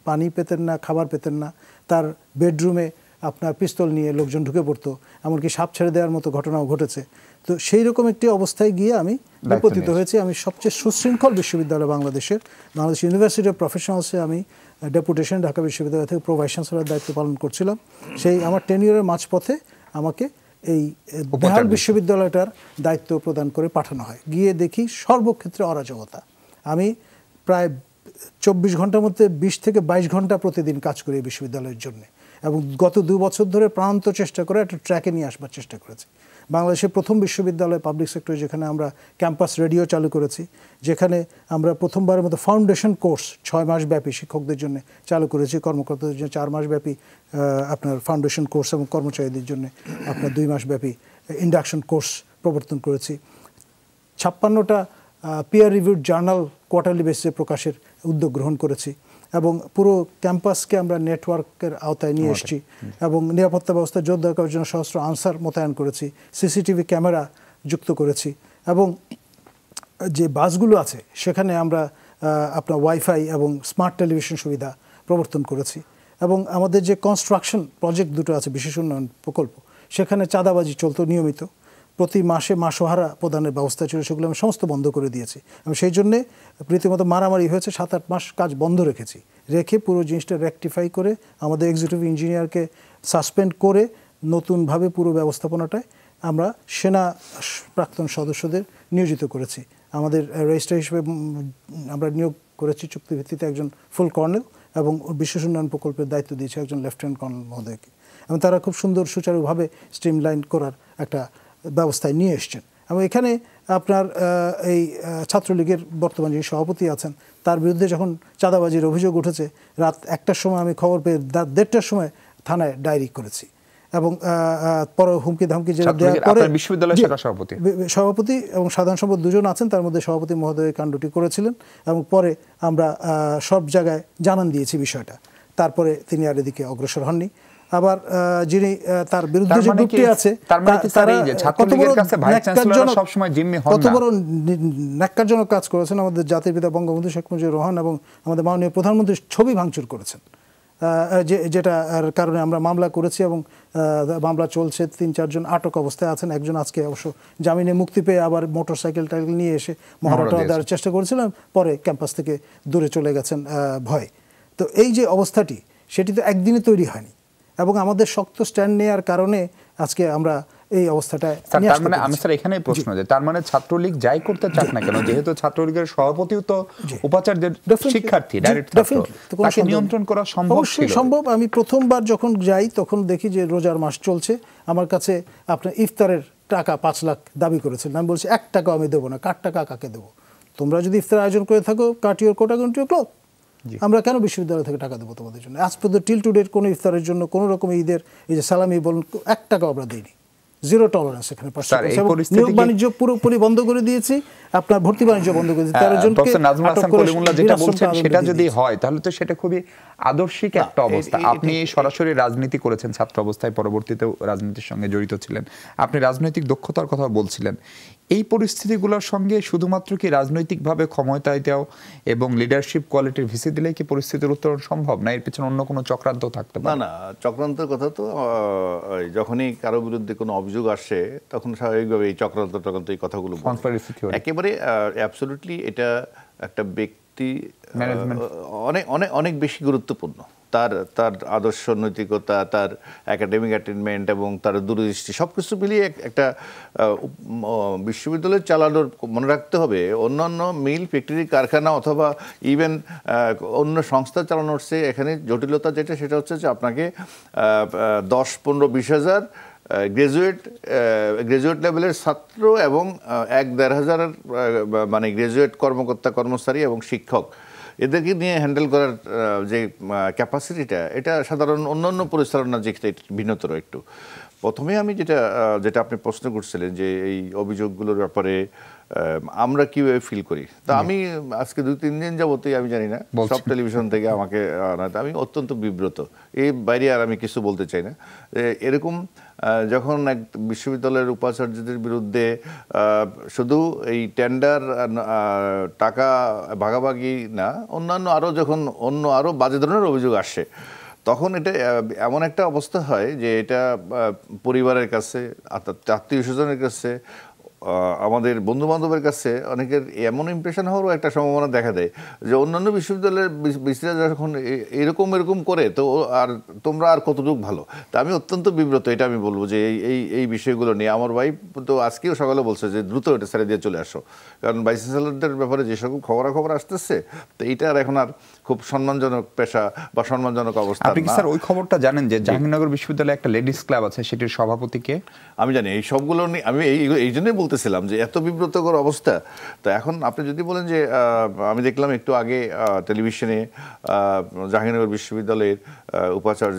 পানি পেতেন না খাবার পেতেন না তার বেডরুমে আপনার পিস্তল নিয়ে লোকজন ঢুকে পড়তো এমনকি সাপ ছেড়ে দেওয়ার মতো ঘটনাও ঘটেছে তো সেই রকম একটি অবস্থায় গিয়ে আমি বিপতিত হয়েছি আমি সবচেয়ে সুশৃঙ্খল বিশ্ববিদ্যালয় বাংলাদেশের বাংলাদেশ ইউনিভার্সিটি অফ প্রফেশনালসে আমি ডেপুটেশন ঢাকা বিশ্ববিদ্যালয় থেকে ভাইস সরার দায়িত্ব পালন করছিলাম সেই আমার ইয়ারের মাঝপথে আমাকে এই বিহার বিশ্ববিদ্যালয়টার দায়িত্ব প্রদান করে পাঠানো হয় গিয়ে দেখি সর্বক্ষেত্রে অরাজকতা আমি প্রায় চব্বিশ ঘন্টার মধ্যে বিশ থেকে বাইশ ঘন্টা প্রতিদিন কাজ করি এই বিশ্ববিদ্যালয়ের জন্যে এবং গত দু বছর ধরে প্রান্ত চেষ্টা করে একটা ট্র্যাকে নিয়ে আসবার চেষ্টা করেছি বাংলাদেশের প্রথম বিশ্ববিদ্যালয় পাবলিক সেক্টরে যেখানে আমরা ক্যাম্পাস রেডিও চালু করেছি যেখানে আমরা প্রথমবারের মতো ফাউন্ডেশন কোর্স ছয় মাস ব্যাপী শিক্ষকদের জন্য চালু করেছি কর্মকর্তাদের জন্য চার মাস ব্যাপী আপনার ফাউন্ডেশন কোর্স এবং কর্মচারীদের জন্য আপনার দুই মাস ব্যাপী ইন্ডাকশন কোর্স প্রবর্তন করেছি ছাপ্পান্নটা পিয়ার রিভিউড জার্নাল কোয়ার্টারলি বেসে প্রকাশের উদ্যোগ গ্রহণ করেছি এবং পুরো ক্যাম্পাসকে আমরা নেটওয়ার্কের আওতায় নিয়ে এসেছি এবং নিরাপত্তা ব্যবস্থা যোদ্ধা করার জন্য সহস্র আনসার মোতায়েন করেছি সিসিটিভি ক্যামেরা যুক্ত করেছি এবং যে বাসগুলো আছে সেখানে আমরা আপনার ওয়াইফাই এবং স্মার্ট টেলিভিশন সুবিধা প্রবর্তন করেছি এবং আমাদের যে কনস্ট্রাকশন প্রজেক্ট দুটো আছে বিশেষ উন্নয়ন প্রকল্প সেখানে চাঁদাবাজি চলতো নিয়মিত প্রতি মাসে মাসোহারা প্রদানের ব্যবস্থা ছিল সেগুলো আমি সমস্ত বন্ধ করে দিয়েছি আমি সেই জন্যে রীতিমতো মারামারি হয়েছে সাত আট মাস কাজ বন্ধ রেখেছি রেখে পুরো জিনিসটা রেকটিফাই করে আমাদের এক্সিকিউটিভ ইঞ্জিনিয়ারকে সাসপেন্ড করে নতুনভাবে পুরো ব্যবস্থাপনাটায় আমরা সেনা প্রাক্তন সদস্যদের নিয়োজিত করেছি আমাদের রেজিস্ট্রার হিসেবে আমরা নিয়োগ করেছি চুক্তিভিত্তিতে একজন ফুল কর্নেল এবং বিশেষ উন্নয়ন প্রকল্পের দায়িত্ব দিয়েছে একজন লেফটেন্যান্ট কর্নেল মহোদয়কে এবং তারা খুব সুন্দর সুচারুভাবে স্ট্রিমলাইন করার একটা ব্যবস্থায় নিয়ে এসছেন এবং এখানে আপনার এই ছাত্রলীগের বর্তমান যিনি সভাপতি আছেন তার বিরুদ্ধে যখন চাঁদাবাজির অভিযোগ উঠেছে রাত একটার সময় আমি খবর পেয়ে দেড়টার সময় থানায় ডায়েরি করেছি এবং পরে হুমকি ধামকি যে পরে বিশ্ববিদ্যালয়ের সভাপতি সভাপতি এবং সাধারণ সম্পদ দুজন আছেন তার মধ্যে সভাপতি মহোদয় কাণ্ডটি করেছিলেন এবং পরে আমরা সব জায়গায় জানান দিয়েছি বিষয়টা তারপরে তিনি আর এদিকে অগ্রসর হননি আবার যিনি তার বিরুদ্ধে যে গ্রুপটি মানে আছে মানে কত বড় ন্যাক্কারজনক কাজ করেছেন আমাদের জাতির পিতা বঙ্গবন্ধু শেখ মুজিবুর রহমান এবং আমাদের মাননীয় প্রধানমন্ত্রীর ছবি ভাঙচুর করেছেন যেটার কারণে আমরা মামলা করেছি এবং মামলা চলছে তিন চারজন আটক অবস্থায় আছেন একজন আজকে অবশ্য জামিনে মুক্তি পেয়ে আবার মোটর সাইকেল টাইকেল নিয়ে এসে মহারাটা দেওয়ার চেষ্টা করেছিলাম পরে ক্যাম্পাস থেকে দূরে চলে গেছেন ভয় তো এই যে অবস্থাটি সেটি তো একদিনে তৈরি হয়নি এবং আমাদের শক্ত স্ট্যান্ড নেওয়ার কারণে আজকে আমরা এই অবস্থাটা তার মানে আমি স্যার প্রশ্ন যে তার মানে ছাত্রলীগ যাই করতে চাক না কেন যেহেতু ছাত্রলীগের সভাপতিও তো উপাচার্যের শিক্ষার্থী তাকে নিয়ন্ত্রণ করা সম্ভব অবশ্যই সম্ভব আমি প্রথমবার যখন যাই তখন দেখি যে রোজার মাস চলছে আমার কাছে আপনার ইফতারের টাকা পাঁচ লাখ দাবি করেছিলেন আমি বলছি এক টাকাও আমি দেবো না কার টাকা কাকে দেবো তোমরা যদি ইফতার আয়োজন করে থাকো কাট কোটা কন্ট্রি আমরা কেন বিশ্ববিদ্যালয় থেকে টাকা দেবো তোমাদের জন্য আজ পর্যন্ত টিল টু ডেট কোনো ইফতারের জন্য কোনো রকম ঈদের এই যে সালামি বলুন এক টাকা আমরা দিইনি জিরো টলারেন্স এখানে নিয়োগ বাণিজ্য পুরোপুরি বন্ধ করে দিয়েছি আপনার ভর্তি বাণিজ্য বন্ধ করে দিয়েছি হ্যাঁ, তেরো জনকে যেটা বলছেন সেটা যদি হয় তাহলে তো সেটা খুবই আদর্শিক একটা অবস্থা আপনি সরাসরি রাজনীতি করেছেন ছাত্র অবস্থায় পরবর্তীতেও রাজনীতির সঙ্গে জড়িত ছিলেন আপনি রাজনৈতিক দক্ষতার কথা বলছিলেন এই পরিস্থিতিগুলোর সঙ্গে শুধুমাত্র কি রাজনৈতিকভাবে ক্ষমতায় দেওয়া এবং লিডারশিপ কোয়ালিটির ভিসি দিলে কি পরিস্থিতির উত্তরণ সম্ভব না এর পিছনে অন্য কোনো চক্রান্ত থাকতে পারে না না চক্রান্তের কথা তো যখনই কারো বিরুদ্ধে কোনো অভিযোগ আসে তখন স্বাভাবিকভাবে এই চক্রান্ত টক্রান্ত এই কথাগুলো একেবারে অ্যাবসলুটলি এটা একটা ব্যক্তি অনেক অনেক অনেক বেশি গুরুত্বপূর্ণ তার তার আদর্শ নৈতিকতা তার একাডেমিক অ্যাটেনমেন্ট এবং তার দূরদৃষ্টি সব কিছু মিলিয়ে একটা বিশ্ববিদ্যালয় চালানোর মনে রাখতে হবে অন্যান্য মিল ফ্যাক্টরি কারখানা অথবা ইভেন অন্য সংস্থা চালানোর চেয়ে এখানে জটিলতা যেটা সেটা হচ্ছে যে আপনাকে দশ পনেরো বিশ হাজার গ্রাজুয়েট গ্রাজুয়েট লেভেলের ছাত্র এবং এক দেড় হাজার মানে গ্রাজুয়েট কর্মকর্তা কর্মচারী এবং শিক্ষক এদেরকে নিয়ে হ্যান্ডেল করার যে ক্যাপাসিটিটা এটা সাধারণ অন্যান্য পরিচালনার যে ভিন্নতর একটু প্রথমে আমি যেটা যেটা আপনি প্রশ্ন করছিলেন যে এই অভিযোগগুলোর ব্যাপারে আমরা কিভাবে ফিল করি তা আমি আজকে দু তিন দিন যাবতই আমি জানি না সব টেলিভিশন থেকে আমাকে আমি অত্যন্ত বিব্রত এই বাইরে আর আমি কিছু বলতে চাই না এরকম যখন এক বিশ্ববিদ্যালয়ের উপাচার্যদের বিরুদ্ধে শুধু এই টেন্ডার টাকা ভাগাভাগি না অন্যান্য আরও যখন অন্য আরও বাজে ধরনের অভিযোগ আসে তখন এটা এমন একটা অবস্থা হয় যে এটা পরিবারের কাছে আত্মীয় স্বজনের কাছে আমাদের বন্ধুবান্ধবের কাছে অনেকের এমন ইমপ্রেশন হওয়ারও একটা সম্ভাবনা দেখা দেয় যে অন্যান্য বিশ্ববিদ্যালয়ের বিশ্বাস যখন এরকম এরকম করে তো আর তোমরা আর কতটুকু ভালো তা আমি অত্যন্ত বিব্রত এটা আমি বলবো যে এই এই এই বিষয়গুলো নিয়ে আমার ওয়াইফ তো আজকেও সকালে বলছে যে দ্রুত এটা ছেড়ে দিয়ে চলে আসো কারণ ভাইস চ্যান্সেলারদের ব্যাপারে যেসব খবরাখবর আসতেছে তো এইটা আর এখন আর খুব সম্মানজনক পেশা বা সম্মানজনক অবস্থা আপনি স্যার ওই খবরটা জানেন যে জাহাঙ্গীরনগর বিশ্ববিদ্যালয়ে একটা লেডিস ক্লাব আছে সেটির সভাপতিকে আমি জানি এই সবগুলো নিয়ে আমি এই এই জন্যই বলতেছিলাম যে এত বিব্রতকর অবস্থা তো এখন আপনি যদি বলেন যে আমি দেখলাম একটু আগে টেলিভিশনে জাহাঙ্গীরনগর বিশ্ববিদ্যালয়ের উপাচার্য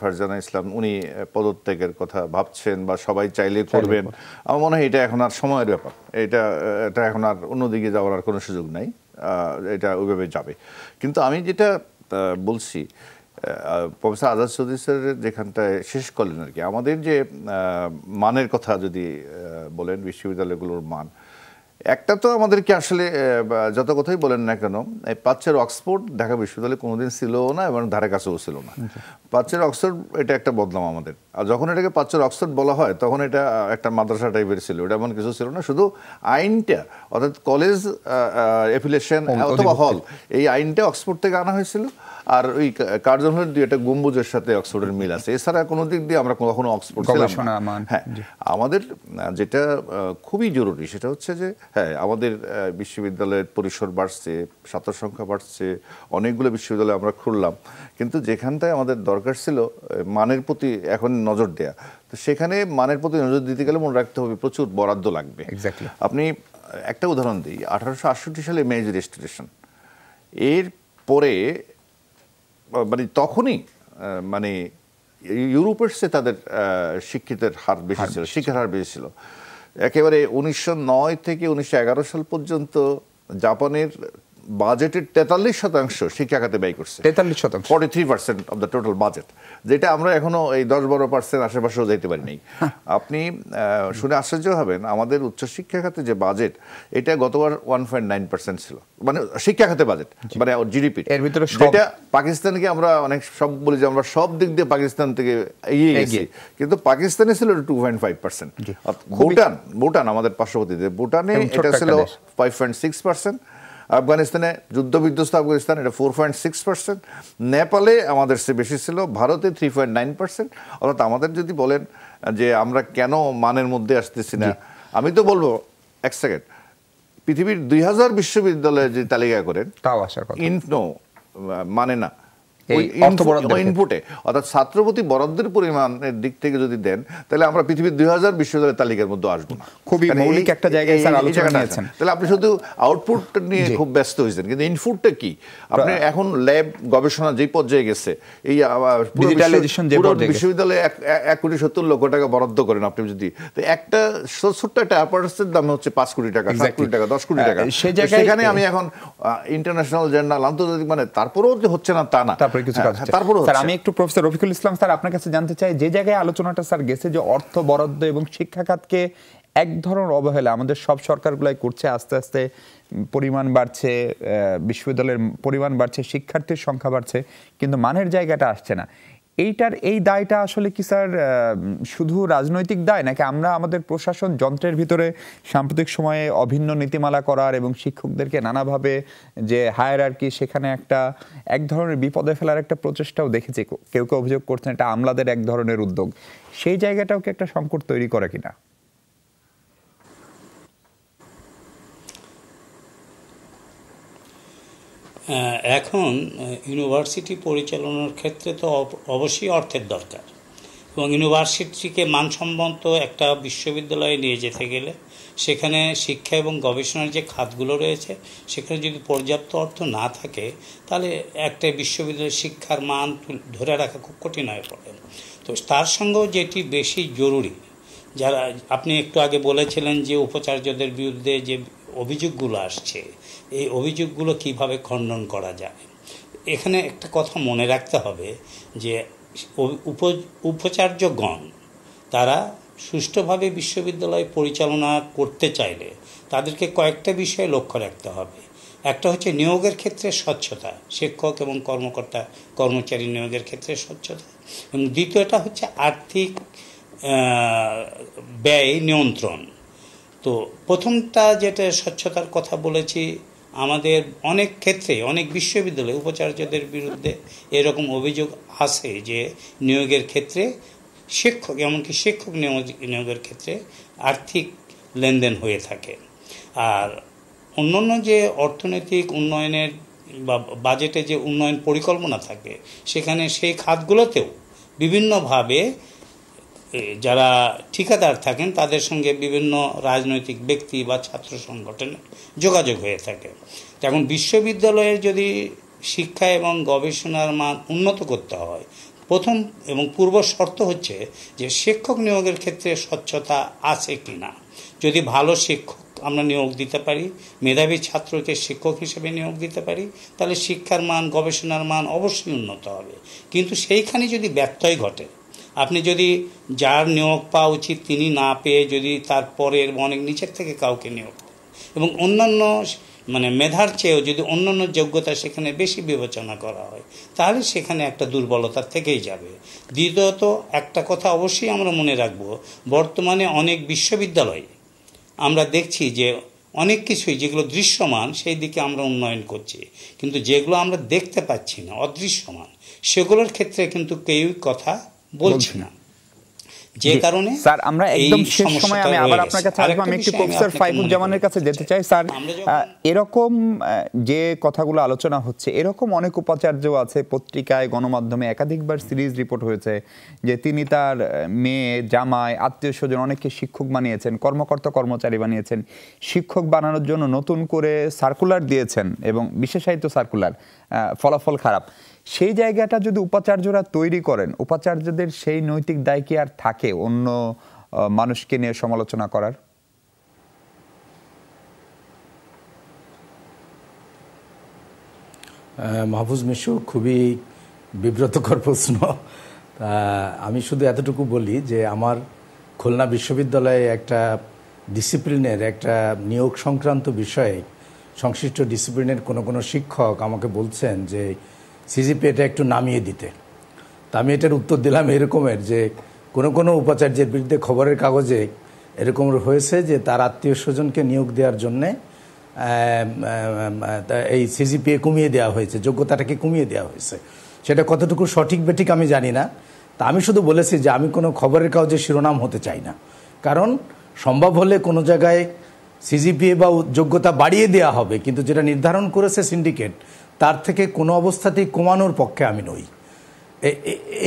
ফারজানা ইসলাম উনি পদত্যাগের কথা ভাবছেন বা সবাই চাইলে করবেন আমার মনে হয় এটা এখন আর সময়ের ব্যাপার এটা এটা এখন আর অন্যদিকে যাওয়ার আর কোনো সুযোগ নাই এটা ওইভাবে যাবে কিন্তু আমি যেটা বলছি প্রফেসর আজাদ চৌধুরী স্যারের যেখানটায় শেষ করলেন আর কি আমাদের যে মানের কথা যদি বলেন বিশ্ববিদ্যালয়গুলোর মান একটা তো আমাদেরকে আসলে যত কথাই বলেন না কেন এই পাচ্ছের অক্সফোর্ড ঢাকা বিশ্ববিদ্যালয়ে কোনোদিন ছিল না এবং ধারে কাছেও ছিল না আচ্ছা। পাচ্ছের অক্সফোর্ড এটা একটা বদনাম আমাদের আর যখন এটাকে পাচ্ছের অক্সফোর্ড বলা হয় তখন এটা একটা মাদ্রাসা টাইপের ছিল এটা এমন কিছু ছিল না শুধু আইনটা অর্থাৎ কলেজ এফিলিয়েশন অথবা হল এই আইনটা অক্সফোর্ড থেকে আনা হয়েছিল আর ওই কার্জন হলের দুই একটা গম্বুজের সাথে অক্সফোর্ডের মিল আছে এছাড়া কোনো দিক দিয়ে আমরা কখনো অক্সফোর্ড হ্যাঁ আমাদের যেটা খুবই জরুরি সেটা হচ্ছে যে হ্যাঁ আমাদের বিশ্ববিদ্যালয়ের পরিসর বাড়ছে ছাত্র সংখ্যা বাড়ছে অনেকগুলো বিশ্ববিদ্যালয় আমরা খুললাম কিন্তু যেখানটায় আমাদের দরকার ছিল মানের প্রতি এখন নজর দেয়া তো সেখানে মানের প্রতি নজর দিতে গেলে মনে রাখতে হবে প্রচুর বরাদ্দ লাগবে আপনি একটা উদাহরণ দিই আঠারোশো আটষট্টি সালে মেজ রেজিস্ট্রেশন এর পরে মানে তখনই মানে ইউরোপের সে তাদের শিক্ষিতের হার বেশি ছিল শিক্ষার হার বেশি ছিল একেবারে উনিশশো থেকে উনিশশো সাল পর্যন্ত জাপানের বাজেটের তেতাল্লিশ শতাংশ শিক্ষা খাতে ব্যয় করছে তেতাল্লিশ শতাংশ forty three percent of the total budget যেটা আমরা এখনও এই দশ বারো পার্সেন্ট আশেপাশেও যেতে পারিনি হ্যাঁ। আপনি শুনে আশ্চর্য হবেন আমাদের উচ্চ শিক্ষা খাতে যে বাজেট এটা গতবার ওয়ান পয়েন্ট নাইন পার্সেন্ট ছিল মানে শিক্ষা খাতে বাজেট মানে জিডিপি এর ভিতরে যেটা পাকিস্তানকে আমরা অনেক সব বলি যে আমরা সব দিক দিয়ে পাকিস্তান থেকে এগিয়ে গেছি কিন্তু পাকিস্তানে ছিল two point five percent Bhutan Bhutan আমাদের পার্শ্ববর্তীতে ভুটানে এটা ছিল ফাইভ পয়েন্ট সিক্স পার্সেন্ট আফগানিস্তানে যুদ্ধ বিধ্বস্ত আফগানিস্তান এটা ফোর পয়েন্ট সিক্স পার্সেন্ট নেপালে আমাদের সে বেশি ছিল ভারতে থ্রি পয়েন্ট নাইন পার্সেন্ট অর্থাৎ আমাদের যদি বলেন যে আমরা কেন মানের মধ্যে আসতেছি না আমি তো বলবো এক সেকেন্ড পৃথিবীর দুই হাজার বিশ্ববিদ্যালয়ে যে তালিকা করেন তাও আসার কথা ইন মানে না ইনপুটে অর্থাৎ ছাত্রপতি বরাদ্দের পরিমাণের দিক থেকে যদি দেন তাহলে আমরা পৃথিবীর দুই হাজার বিশ্ববিদ্যালয়ের তালিকার মধ্যে আসবো খুবই মৌলিক একটা জায়গায় স্যার আলোচনা নিয়েছেন তাহলে আপনি শুধু আউটপুট নিয়ে খুব ব্যস্ত হয়েছেন কিন্তু ইনপুটটা কি আপনি এখন ল্যাব গবেষণা পর্যায়ে গেছে এই ডিজিটালাইজেশন যে পর্যায়ে বিশ্ববিদ্যালয়ে এক কোটি সত্তর লক্ষ টাকা বরাদ্দ করেন আপনি যদি তো একটা একটা দাম হচ্ছে পাঁচ কোটি টাকা সাত কোটি টাকা দশ কোটি টাকা সেখানে আমি এখন ইন্টারন্যাশনাল জার্নাল আন্তর্জাতিক মানে তারপরেও যে হচ্ছে না তা না তারপরে কিছু হ্যাঁ, কাজ হ্যাঁ, তারপরে স্যার আমি একটু প্রফেসর রফিকুল ইসলাম স্যার আপনার কাছে জানতে চাই যে জায়গায় আলোচনাটা স্যার গেছে যে অর্থ বরাদ্দ এবং শিক্ষা খাতকে এক ধরনের অবহেলা আমাদের সব সরকারগুলাই করছে আস্তে আস্তে পরিমাণ বাড়ছে বিশ্ববিদ্যালয়ের পরিমাণ বাড়ছে শিক্ষার্থীর সংখ্যা বাড়ছে কিন্তু মানের জায়গাটা আসছে না এইটার এই দায়টা আসলে কি স্যার শুধু রাজনৈতিক দায় নাকি আমরা আমাদের প্রশাসন যন্ত্রের ভিতরে সাম্প্রতিক সময়ে অভিন্ন নীতিমালা করার এবং শিক্ষকদেরকে নানাভাবে যে হায়ার আর কি সেখানে একটা এক ধরনের বিপদে ফেলার একটা প্রচেষ্টাও দেখেছি কেউ কেউ অভিযোগ করছেন এটা আমলাদের এক ধরনের উদ্যোগ সেই জায়গাটাও কি একটা সংকট তৈরি করে কিনা এখন ইউনিভার্সিটি পরিচালনার ক্ষেত্রে তো অবশ্যই অর্থের দরকার এবং ইউনিভার্সিটিকে মানসম্মত একটা বিশ্ববিদ্যালয়ে নিয়ে যেতে গেলে সেখানে শিক্ষা এবং গবেষণার যে খাতগুলো রয়েছে সেখানে যদি পর্যাপ্ত অর্থ না থাকে তাহলে একটা বিশ্ববিদ্যালয়ের শিক্ষার মান ধরে রাখা খুব কঠিন হয়ে পড়ে তো তার সঙ্গেও যেটি বেশি জরুরি যারা আপনি একটু আগে বলেছিলেন যে উপাচার্যদের বিরুদ্ধে যে অভিযোগগুলো আসছে এই অভিযোগগুলো কিভাবে খণ্ডন করা যায় এখানে একটা কথা মনে রাখতে হবে যে উপাচার্যগণ তারা সুষ্ঠুভাবে বিশ্ববিদ্যালয় পরিচালনা করতে চাইলে তাদেরকে কয়েকটা বিষয়ে লক্ষ্য রাখতে হবে একটা হচ্ছে নিয়োগের ক্ষেত্রে স্বচ্ছতা শিক্ষক এবং কর্মকর্তা কর্মচারী নিয়োগের ক্ষেত্রে স্বচ্ছতা এবং দ্বিতীয়টা হচ্ছে আর্থিক ব্যয় নিয়ন্ত্রণ তো প্রথমটা যেটা স্বচ্ছতার কথা বলেছি আমাদের অনেক ক্ষেত্রে অনেক বিশ্ববিদ্যালয়ে উপাচার্যদের বিরুদ্ধে এরকম অভিযোগ আছে যে নিয়োগের ক্ষেত্রে শিক্ষক এমনকি শিক্ষক নিয়োগের ক্ষেত্রে আর্থিক লেনদেন হয়ে থাকে আর অন্যান্য যে অর্থনৈতিক উন্নয়নের বা বাজেটে যে উন্নয়ন পরিকল্পনা থাকে সেখানে সেই খাতগুলোতেও বিভিন্নভাবে যারা ঠিকাদার থাকেন তাদের সঙ্গে বিভিন্ন রাজনৈতিক ব্যক্তি বা ছাত্র সংগঠনের যোগাযোগ হয়ে থাকে তেমন বিশ্ববিদ্যালয়ের যদি শিক্ষা এবং গবেষণার মান উন্নত করতে হয় প্রথম এবং পূর্ব শর্ত হচ্ছে যে শিক্ষক নিয়োগের ক্ষেত্রে স্বচ্ছতা আছে কি না যদি ভালো শিক্ষক আমরা নিয়োগ দিতে পারি মেধাবী ছাত্রকে শিক্ষক হিসেবে নিয়োগ দিতে পারি তাহলে শিক্ষার মান গবেষণার মান অবশ্যই উন্নত হবে কিন্তু সেইখানে যদি ব্যত্যয় ঘটে আপনি যদি যার নিয়োগ পাওয়া উচিত তিনি না পেয়ে যদি তারপরের অনেক নিচের থেকে কাউকে নিয়োগ এবং অন্যান্য মানে মেধার চেয়েও যদি অন্যান্য যোগ্যতা সেখানে বেশি বিবেচনা করা হয় তাহলে সেখানে একটা দুর্বলতা থেকেই যাবে দ্বিতীয়ত একটা কথা অবশ্যই আমরা মনে রাখব বর্তমানে অনেক বিশ্ববিদ্যালয় আমরা দেখছি যে অনেক কিছুই যেগুলো দৃশ্যমান সেই দিকে আমরা উন্নয়ন করছি কিন্তু যেগুলো আমরা দেখতে পাচ্ছি না অদৃশ্যমান সেগুলোর ক্ষেত্রে কিন্তু কেউই কথা বলছি না যে কারণে স্যার আমরা একদম শেষ সময় আমি আবার আপনার কাছে আসবো আমি একটু প্রফেসর জামানের কাছে যেতে চাই স্যার এরকম যে কথাগুলো আলোচনা হচ্ছে এরকম অনেক উপাচার্য আছে পত্রিকায় গণমাধ্যমে একাধিকবার সিরিজ রিপোর্ট হয়েছে যে তিনি তার মেয়ে জামাই আত্মীয় স্বজন অনেককে শিক্ষক বানিয়েছেন কর্মকর্তা কর্মচারী বানিয়েছেন শিক্ষক বানানোর জন্য নতুন করে সার্কুলার দিয়েছেন এবং বিশেষায়িত সার্কুলার ফলাফল খারাপ সেই জায়গাটা যদি উপাচার্যরা তৈরি করেন উপাচার্যদের সেই নৈতিক দায় কি আর থাকে অন্য মানুষকে নিয়ে সমালোচনা করার মাহফুজ মিশু খুবই বিব্রতকর প্রশ্ন আমি শুধু এতটুকু বলি যে আমার খুলনা বিশ্ববিদ্যালয়ে একটা ডিসিপ্লিনের একটা নিয়োগ সংক্রান্ত বিষয়ে সংশ্লিষ্ট ডিসিপ্লিনের কোনো কোনো শিক্ষক আমাকে বলছেন যে সিজিপি এটা একটু নামিয়ে দিতে তা আমি এটার উত্তর দিলাম এরকমের যে কোনো কোনো উপাচার্যের বিরুদ্ধে খবরের কাগজে এরকম হয়েছে যে তার আত্মীয় স্বজনকে নিয়োগ দেওয়ার জন্যে এই সিজিপিএ কমিয়ে দেওয়া হয়েছে যোগ্যতাটাকে কমিয়ে দেওয়া হয়েছে সেটা কতটুকু সঠিক বেঠিক আমি জানি না তা আমি শুধু বলেছি যে আমি কোনো খবরের কাগজে শিরোনাম হতে চাই না কারণ সম্ভব হলে কোনো জায়গায় সিজিপিএ বা যোগ্যতা বাড়িয়ে দেওয়া হবে কিন্তু যেটা নির্ধারণ করেছে সিন্ডিকেট তার থেকে কোনো অবস্থাতেই কমানোর পক্ষে আমি নই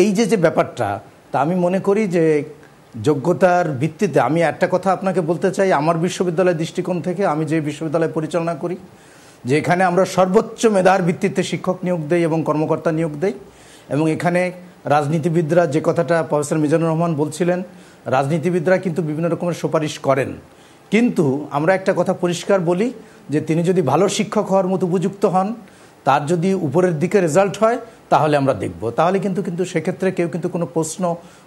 এই যে যে ব্যাপারটা তা আমি মনে করি যে যোগ্যতার ভিত্তিতে আমি একটা কথা আপনাকে বলতে চাই আমার বিশ্ববিদ্যালয়ের দৃষ্টিকোণ থেকে আমি যে বিশ্ববিদ্যালয় পরিচালনা করি যে এখানে আমরা সর্বোচ্চ মেধার ভিত্তিতে শিক্ষক নিয়োগ দেই এবং কর্মকর্তা নিয়োগ দেই এবং এখানে রাজনীতিবিদরা যে কথাটা প্রফেসর মিজানুর রহমান বলছিলেন রাজনীতিবিদরা কিন্তু বিভিন্ন রকমের সুপারিশ করেন কিন্তু আমরা একটা কথা পরিষ্কার বলি যে তিনি যদি ভালো শিক্ষক হওয়ার মতো উপযুক্ত হন তার যদি উপরের দিকে রেজাল্ট হয় তাহলে আমরা দেখব তাহলে কিন্তু কিন্তু সেক্ষেত্রে কেউ কিন্তু কোনো প্রশ্ন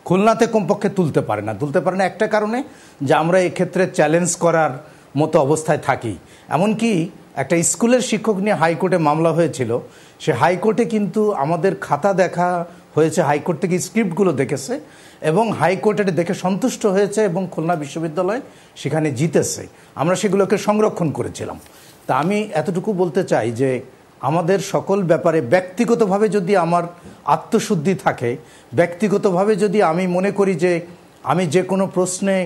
খুলনাতে কমপক্ষে তুলতে পারে না তুলতে পারে না একটা কারণে যে আমরা এক্ষেত্রে চ্যালেঞ্জ করার মতো অবস্থায় থাকি এমনকি একটা স্কুলের শিক্ষক নিয়ে হাইকোর্টে মামলা হয়েছিল সে হাইকোর্টে কিন্তু আমাদের খাতা দেখা হয়েছে হাইকোর্ট থেকে স্ক্রিপ্টগুলো দেখেছে এবং হাইকোর্টের দেখে সন্তুষ্ট হয়েছে এবং খুলনা বিশ্ববিদ্যালয় সেখানে জিতেছে আমরা সেগুলোকে সংরক্ষণ করেছিলাম তা আমি এতটুকু বলতে চাই যে আমাদের সকল ব্যাপারে ব্যক্তিগতভাবে যদি আমার আত্মশুদ্ধি থাকে ব্যক্তিগতভাবে যদি আমি মনে করি যে আমি যে কোনো প্রশ্নে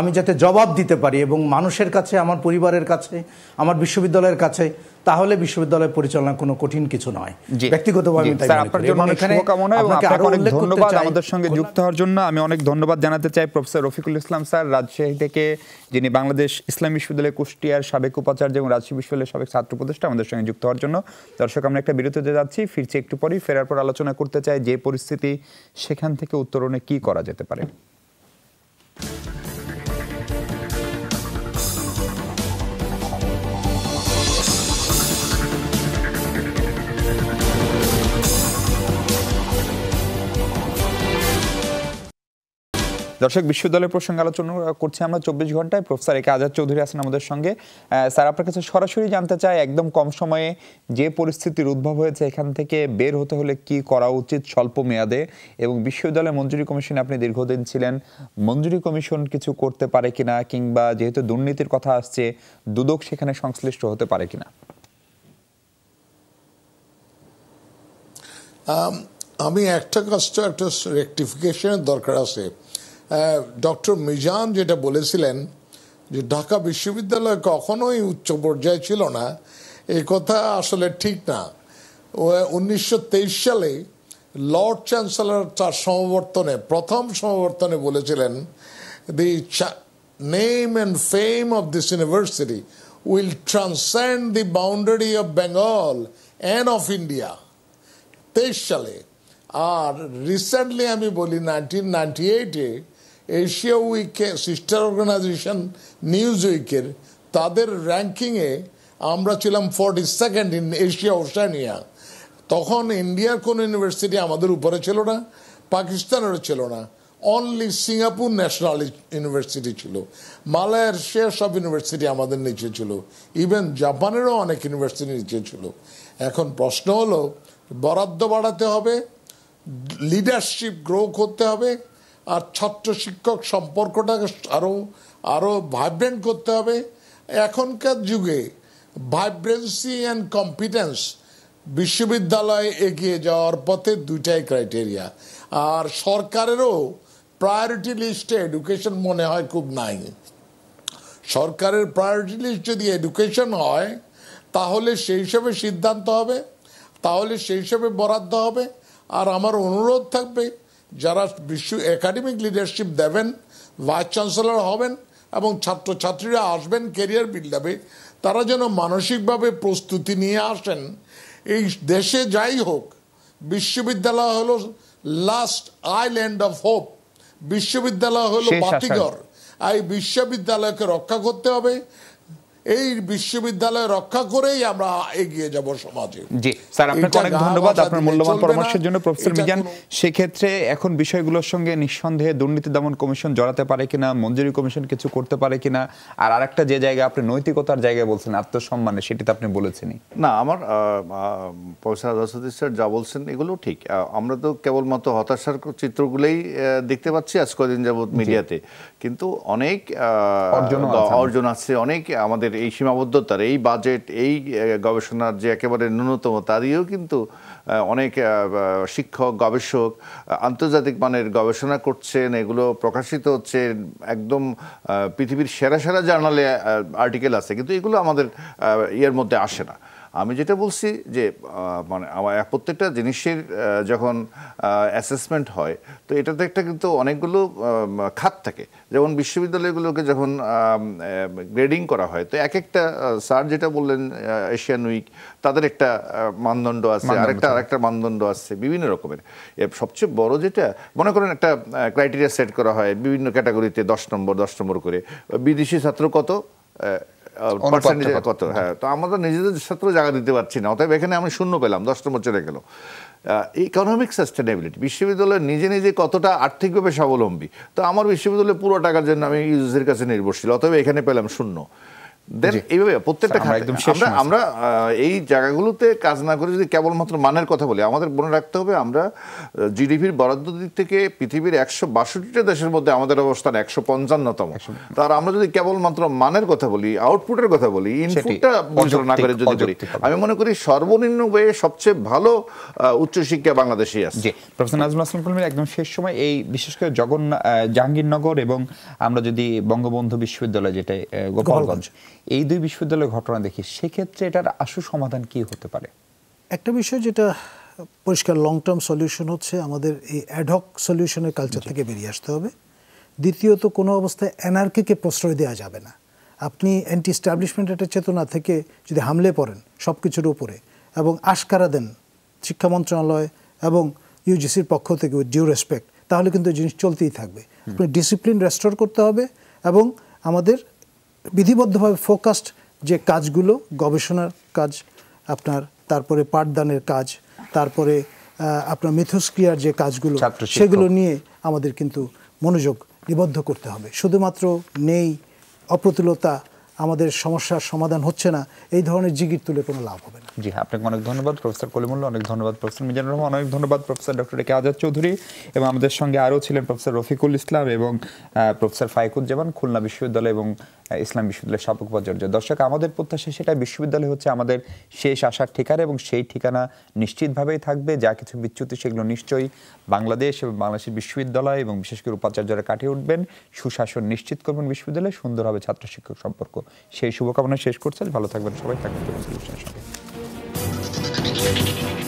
আমি যাতে জবাব দিতে পারি এবং মানুষের কাছে আমার পরিবারের কাছে আমার বিশ্ববিদ্যালয়ের কাছে তাহলে বিশ্ববিদ্যালয় পরিচালনা কোনো কঠিন কিছু নয় ব্যক্তিগতভাবে ধন্যবাদ আমাদের সঙ্গে যুক্ত হওয়ার জন্য আমি অনেক ধন্যবাদ জানাতে চাই প্রফেসর রফিকুল ইসলাম স্যার রাজশাহী থেকে যিনি বাংলাদেশ ইসলাম বিশ্ববিদ্যালয় কুষ্টিয়ার সাবেক উপাচার্য এবং রাজশাহী বিশ্ববিদ্যালয়ের সাবেক ছাত্র উপদেষ্টা আমাদের সঙ্গে যুক্ত হওয়ার জন্য দর্শক আমরা একটা বিরতিতে যাচ্ছি ফিরছি একটু পরেই ফেরার পর আলোচনা করতে চাই যে পরিস্থিতি সেখান থেকে উত্তরণে কি করা যেতে পারে Thank you. দর্শক বিশ্ববিদ্যালয়ের প্রসঙ্গে আলোচনা করছি আমরা চব্বিশ ঘন্টায় প্রফেসর একে আজাদ চৌধুরী আছেন আমাদের সঙ্গে স্যার আপনার কাছে সরাসরি জানতে চাই একদম কম সময়ে যে পরিস্থিতির উদ্ভব হয়েছে এখান থেকে বের হতে হলে কি করা উচিত স্বল্প মেয়াদে এবং বিশ্ববিদ্যালয় মঞ্জুরি কমিশনে আপনি দীর্ঘদিন ছিলেন মঞ্জুরি কমিশন কিছু করতে পারে কিনা কিংবা যেহেতু দুর্নীতির কথা আসছে দুদক সেখানে সংশ্লিষ্ট হতে পারে কিনা আমি একটা কাজটা একটা রেকটিফিকেশনের দরকার আছে ডক্টর মিজান যেটা বলেছিলেন যে ঢাকা বিশ্ববিদ্যালয় কখনোই উচ্চ পর্যায়ে ছিল না এ কথা আসলে ঠিক না উনিশশো সালে লর্ড চ্যান্সেলর তার সমাবর্তনে প্রথম সমাবর্তনে বলেছিলেন the name and fame of this university will transcend the boundary of Bengal and of India তেইশ সালে আর রিসেন্টলি আমি বলি নাইনটিন নাইনটি এইটে এশিয়া উইকে সিস্টার অর্গানাইজেশন নিউজ উইকের তাদের র্যাঙ্কিংয়ে আমরা ছিলাম forty second in Asia Oceania তখন ইন্ডিয়ার কোনো ইউনিভার্সিটি আমাদের উপরে ছিল না পাকিস্তানেরও ছিল না অনলি সিঙ্গাপুর ন্যাশনাল ইউনিভার্সিটি ছিল মালয়েশিয়া সব ইউনিভার্সিটি আমাদের নিচে ছিল ইভেন জাপানেরও অনেক ইউনিভার্সিটি নিচে ছিল এখন প্রশ্ন হলো বরাদ্দ বাড়াতে হবে লিডারশিপ গ্রো করতে হবে আর ছাত্র শিক্ষক সম্পর্কটাকে আরও আরও ভাইব্রেন্ট করতে হবে এখনকার যুগে ভাইব্রেন্সি অ্যান্ড কম্পিটেন্স বিশ্ববিদ্যালয়ে এগিয়ে যাওয়ার পথে দুইটাই ক্রাইটেরিয়া আর সরকারেরও প্রায়োরিটি লিস্টে এডুকেশন মনে হয় খুব নাই সরকারের প্রায়োরিটি লিস্ট যদি এডুকেশন হয় তাহলে সেই হিসাবে সিদ্ধান্ত হবে তাহলে সেই হিসাবে বরাদ্দ হবে আর আমার অনুরোধ থাকবে যারা বিশ্ব একাডেমিক লিডারশিপ দেবেন ভাইস চ্যান্সেলর হবেন এবং ছাত্রছাত্রীরা আসবেন কেরিয়ার দেবে তারা যেন মানসিকভাবে প্রস্তুতি নিয়ে আসেন এই দেশে যাই হোক বিশ্ববিদ্যালয় হলো লাস্ট আইল্যান্ড অফ হোপ বিশ্ববিদ্যালয় হলো বাতিঘর এই বিশ্ববিদ্যালয়কে রক্ষা করতে হবে এই বিশ্ববিদ্যালয় রক্ষা করেই আমরা এগিয়ে যাব সমাজে জি স্যার আপনাকে অনেক ধন্যবাদ আপনার মূল্যবান পরামর্শের জন্য প্রফেসর মিজান সেক্ষেত্রে এখন বিষয়গুলোর সঙ্গে নিঃসন্দেহে দুর্নীতি দমন কমিশন জড়াতে পারে কিনা মঞ্জুরি কমিশন কিছু করতে পারে কিনা আর আরেকটা যে জায়গা আপনি নৈতিকতার জায়গায় বলছেন আত্মসম্মানে সেটি তো আপনি বলেছেনই না আমার প্রফেসর আদাসুদ্দিন স্যার যা বলছেন এগুলো ঠিক আমরা তো কেবলমাত্র হতাশার চিত্রগুলোই দেখতে পাচ্ছি আজ কদিন যাবৎ মিডিয়াতে কিন্তু অনেক অর্জন আছে অনেক আমাদের এই সীমাবদ্ধতার এই বাজেট এই গবেষণার যে একেবারে ন্যূনতম তারইও কিন্তু অনেক শিক্ষক গবেষক আন্তর্জাতিক মানের গবেষণা করছেন এগুলো প্রকাশিত হচ্ছে একদম পৃথিবীর সেরা সেরা জার্নালে আর্টিকেল আছে কিন্তু এগুলো আমাদের ইয়ের মধ্যে আসে না আমি যেটা বলছি যে মানে আমার প্রত্যেকটা জিনিসের যখন অ্যাসেসমেন্ট হয় তো এটাতে একটা কিন্তু অনেকগুলো খাত থাকে যেমন বিশ্ববিদ্যালয়গুলোকে যখন গ্রেডিং করা হয় তো এক একটা স্যার যেটা বললেন এশিয়ান উইক তাদের একটা মানদণ্ড আছে আরেকটা আরেকটা মানদণ্ড আছে বিভিন্ন রকমের সবচেয়ে বড় যেটা মনে করেন একটা ক্রাইটেরিয়া সেট করা হয় বিভিন্ন ক্যাটাগরিতে দশ নম্বর দশ নম্বর করে বিদেশি ছাত্র কত পার্সেন্টেজ কত হ্যাঁ, হ্যাঁ। তো আমরা নিজেদের ক্ষেত্রে জায়গা দিতে পারছি না অতএব এখানে আমি শূন্য পেলাম দশটা চলে গেল ইকোনমিক সাস্টেনেবিলিটি বিশ্ববিদ্যালয় নিজে নিজে কতটা আর্থিকভাবে স্বাবলম্বী তো আমার বিশ্ববিদ্যালয়ে পুরো টাকার জন্য আমি ইউজের কাছে নির্ভরশীল অতএব এখানে পেলাম শূন্য দেন এইভাবে প্রত্যেকটা আমরা আমরা এই জায়গাগুলোতে কাজ না করে যদি কেবলমাত্র মানের কথা বলি আমাদের মনে রাখতে হবে আমরা জিডিপির বরাদ্দ দিক থেকে পৃথিবীর একশো বাষট্টিটা দেশের মধ্যে আমাদের অবস্থান একশো পঞ্চান্নতম তার আমরা যদি কেবলমাত্র মানের কথা বলি আউটপুটের কথা বলি ইনপুটটা পরিচালনা করে যদি করি আমি মনে করি সর্বনিম্ন বয়ে সবচেয়ে ভালো উচ্চশিক্ষা বাংলাদেশে আছে প্রফেসর নাজমুল কলমের একদম শেষ সময় এই বিশেষ করে জাহাঙ্গীরনগর এবং আমরা যদি বঙ্গবন্ধু বিশ্ববিদ্যালয় যেটা গোপালগঞ্জ এই দুই বিশ্ববিদ্যালয়ের ঘটনা দেখি সেক্ষেত্রে এটার আসল সমাধান কি হতে পারে একটা বিষয় যেটা পরিষ্কার লং টার্ম সলিউশন হচ্ছে আমাদের এই অ্যাডহক সলিউশনের কালচার থেকে বেরিয়ে আসতে হবে দ্বিতীয়ত কোনো অবস্থায় অ্যানার্কিকে প্রশ্রয় দেওয়া যাবে না আপনি অ্যান্টি স্ট্যাবলিশমেন্ট একটা চেতনা থেকে যদি হামলে পড়েন সব কিছুর উপরে এবং আশকারা দেন শিক্ষা মন্ত্রণালয় এবং ইউজিসির পক্ষ থেকে ডিউ রেসপেক্ট তাহলে কিন্তু জিনিস চলতেই থাকবে আপনি ডিসিপ্লিন রেস্টোর করতে হবে এবং আমাদের বিধিবদ্ধভাবে ফোকাসড যে কাজগুলো গবেষণার কাজ আপনার তারপরে পাঠদানের কাজ তারপরে আপনার মিথস্ক্রিয়ার যে কাজগুলো সেগুলো নিয়ে আমাদের কিন্তু মনোযোগ নিবদ্ধ করতে হবে শুধুমাত্র নেই অপ্রতুলতা আমাদের সমস্যার সমাধান হচ্ছে না এই ধরনের জিগির তুলে কোনো লাভ হবে না জি আপনাকে অনেক ধন্যবাদ প্রফেসর কলিমুল্লা অনেক ধন্যবাদ প্রফেসর মিজানুর রহমান অনেক ধন্যবাদ professor doctor K Azad Chowdhury এবং আমাদের সঙ্গে আরও ছিলেন প্রফেসর রফিকুল ইসলাম এবং প্রফেসর ফাইকুজ্জামান খুলনা বিশ্ববিদ্যালয় এবং ইসলাম বিশ্ববিদ্যালয়ের সাবেক উপাচার্য দর্শক আমাদের প্রত্যাশা সেটা বিশ্ববিদ্যালয় হচ্ছে আমাদের শেষ আসার ঠিকানা এবং সেই ঠিকানা নিশ্চিতভাবেই থাকবে যা কিছু বিচ্যুতি সেগুলো নিশ্চয়ই বাংলাদেশ এবং বাংলাদেশের বিশ্ববিদ্যালয় এবং বিশেষ করে উপাচার্যরা কাটিয়ে উঠবেন সুশাসন নিশ্চিত করবেন বিশ্ববিদ্যালয়ে সুন্দরভাবে ছাত্র শিক্ষক সম্পর্ক সেই শুভকামনা শেষ করছেন ভালো থাকবেন সবাই থাকবেন সঙ্গে Thank you.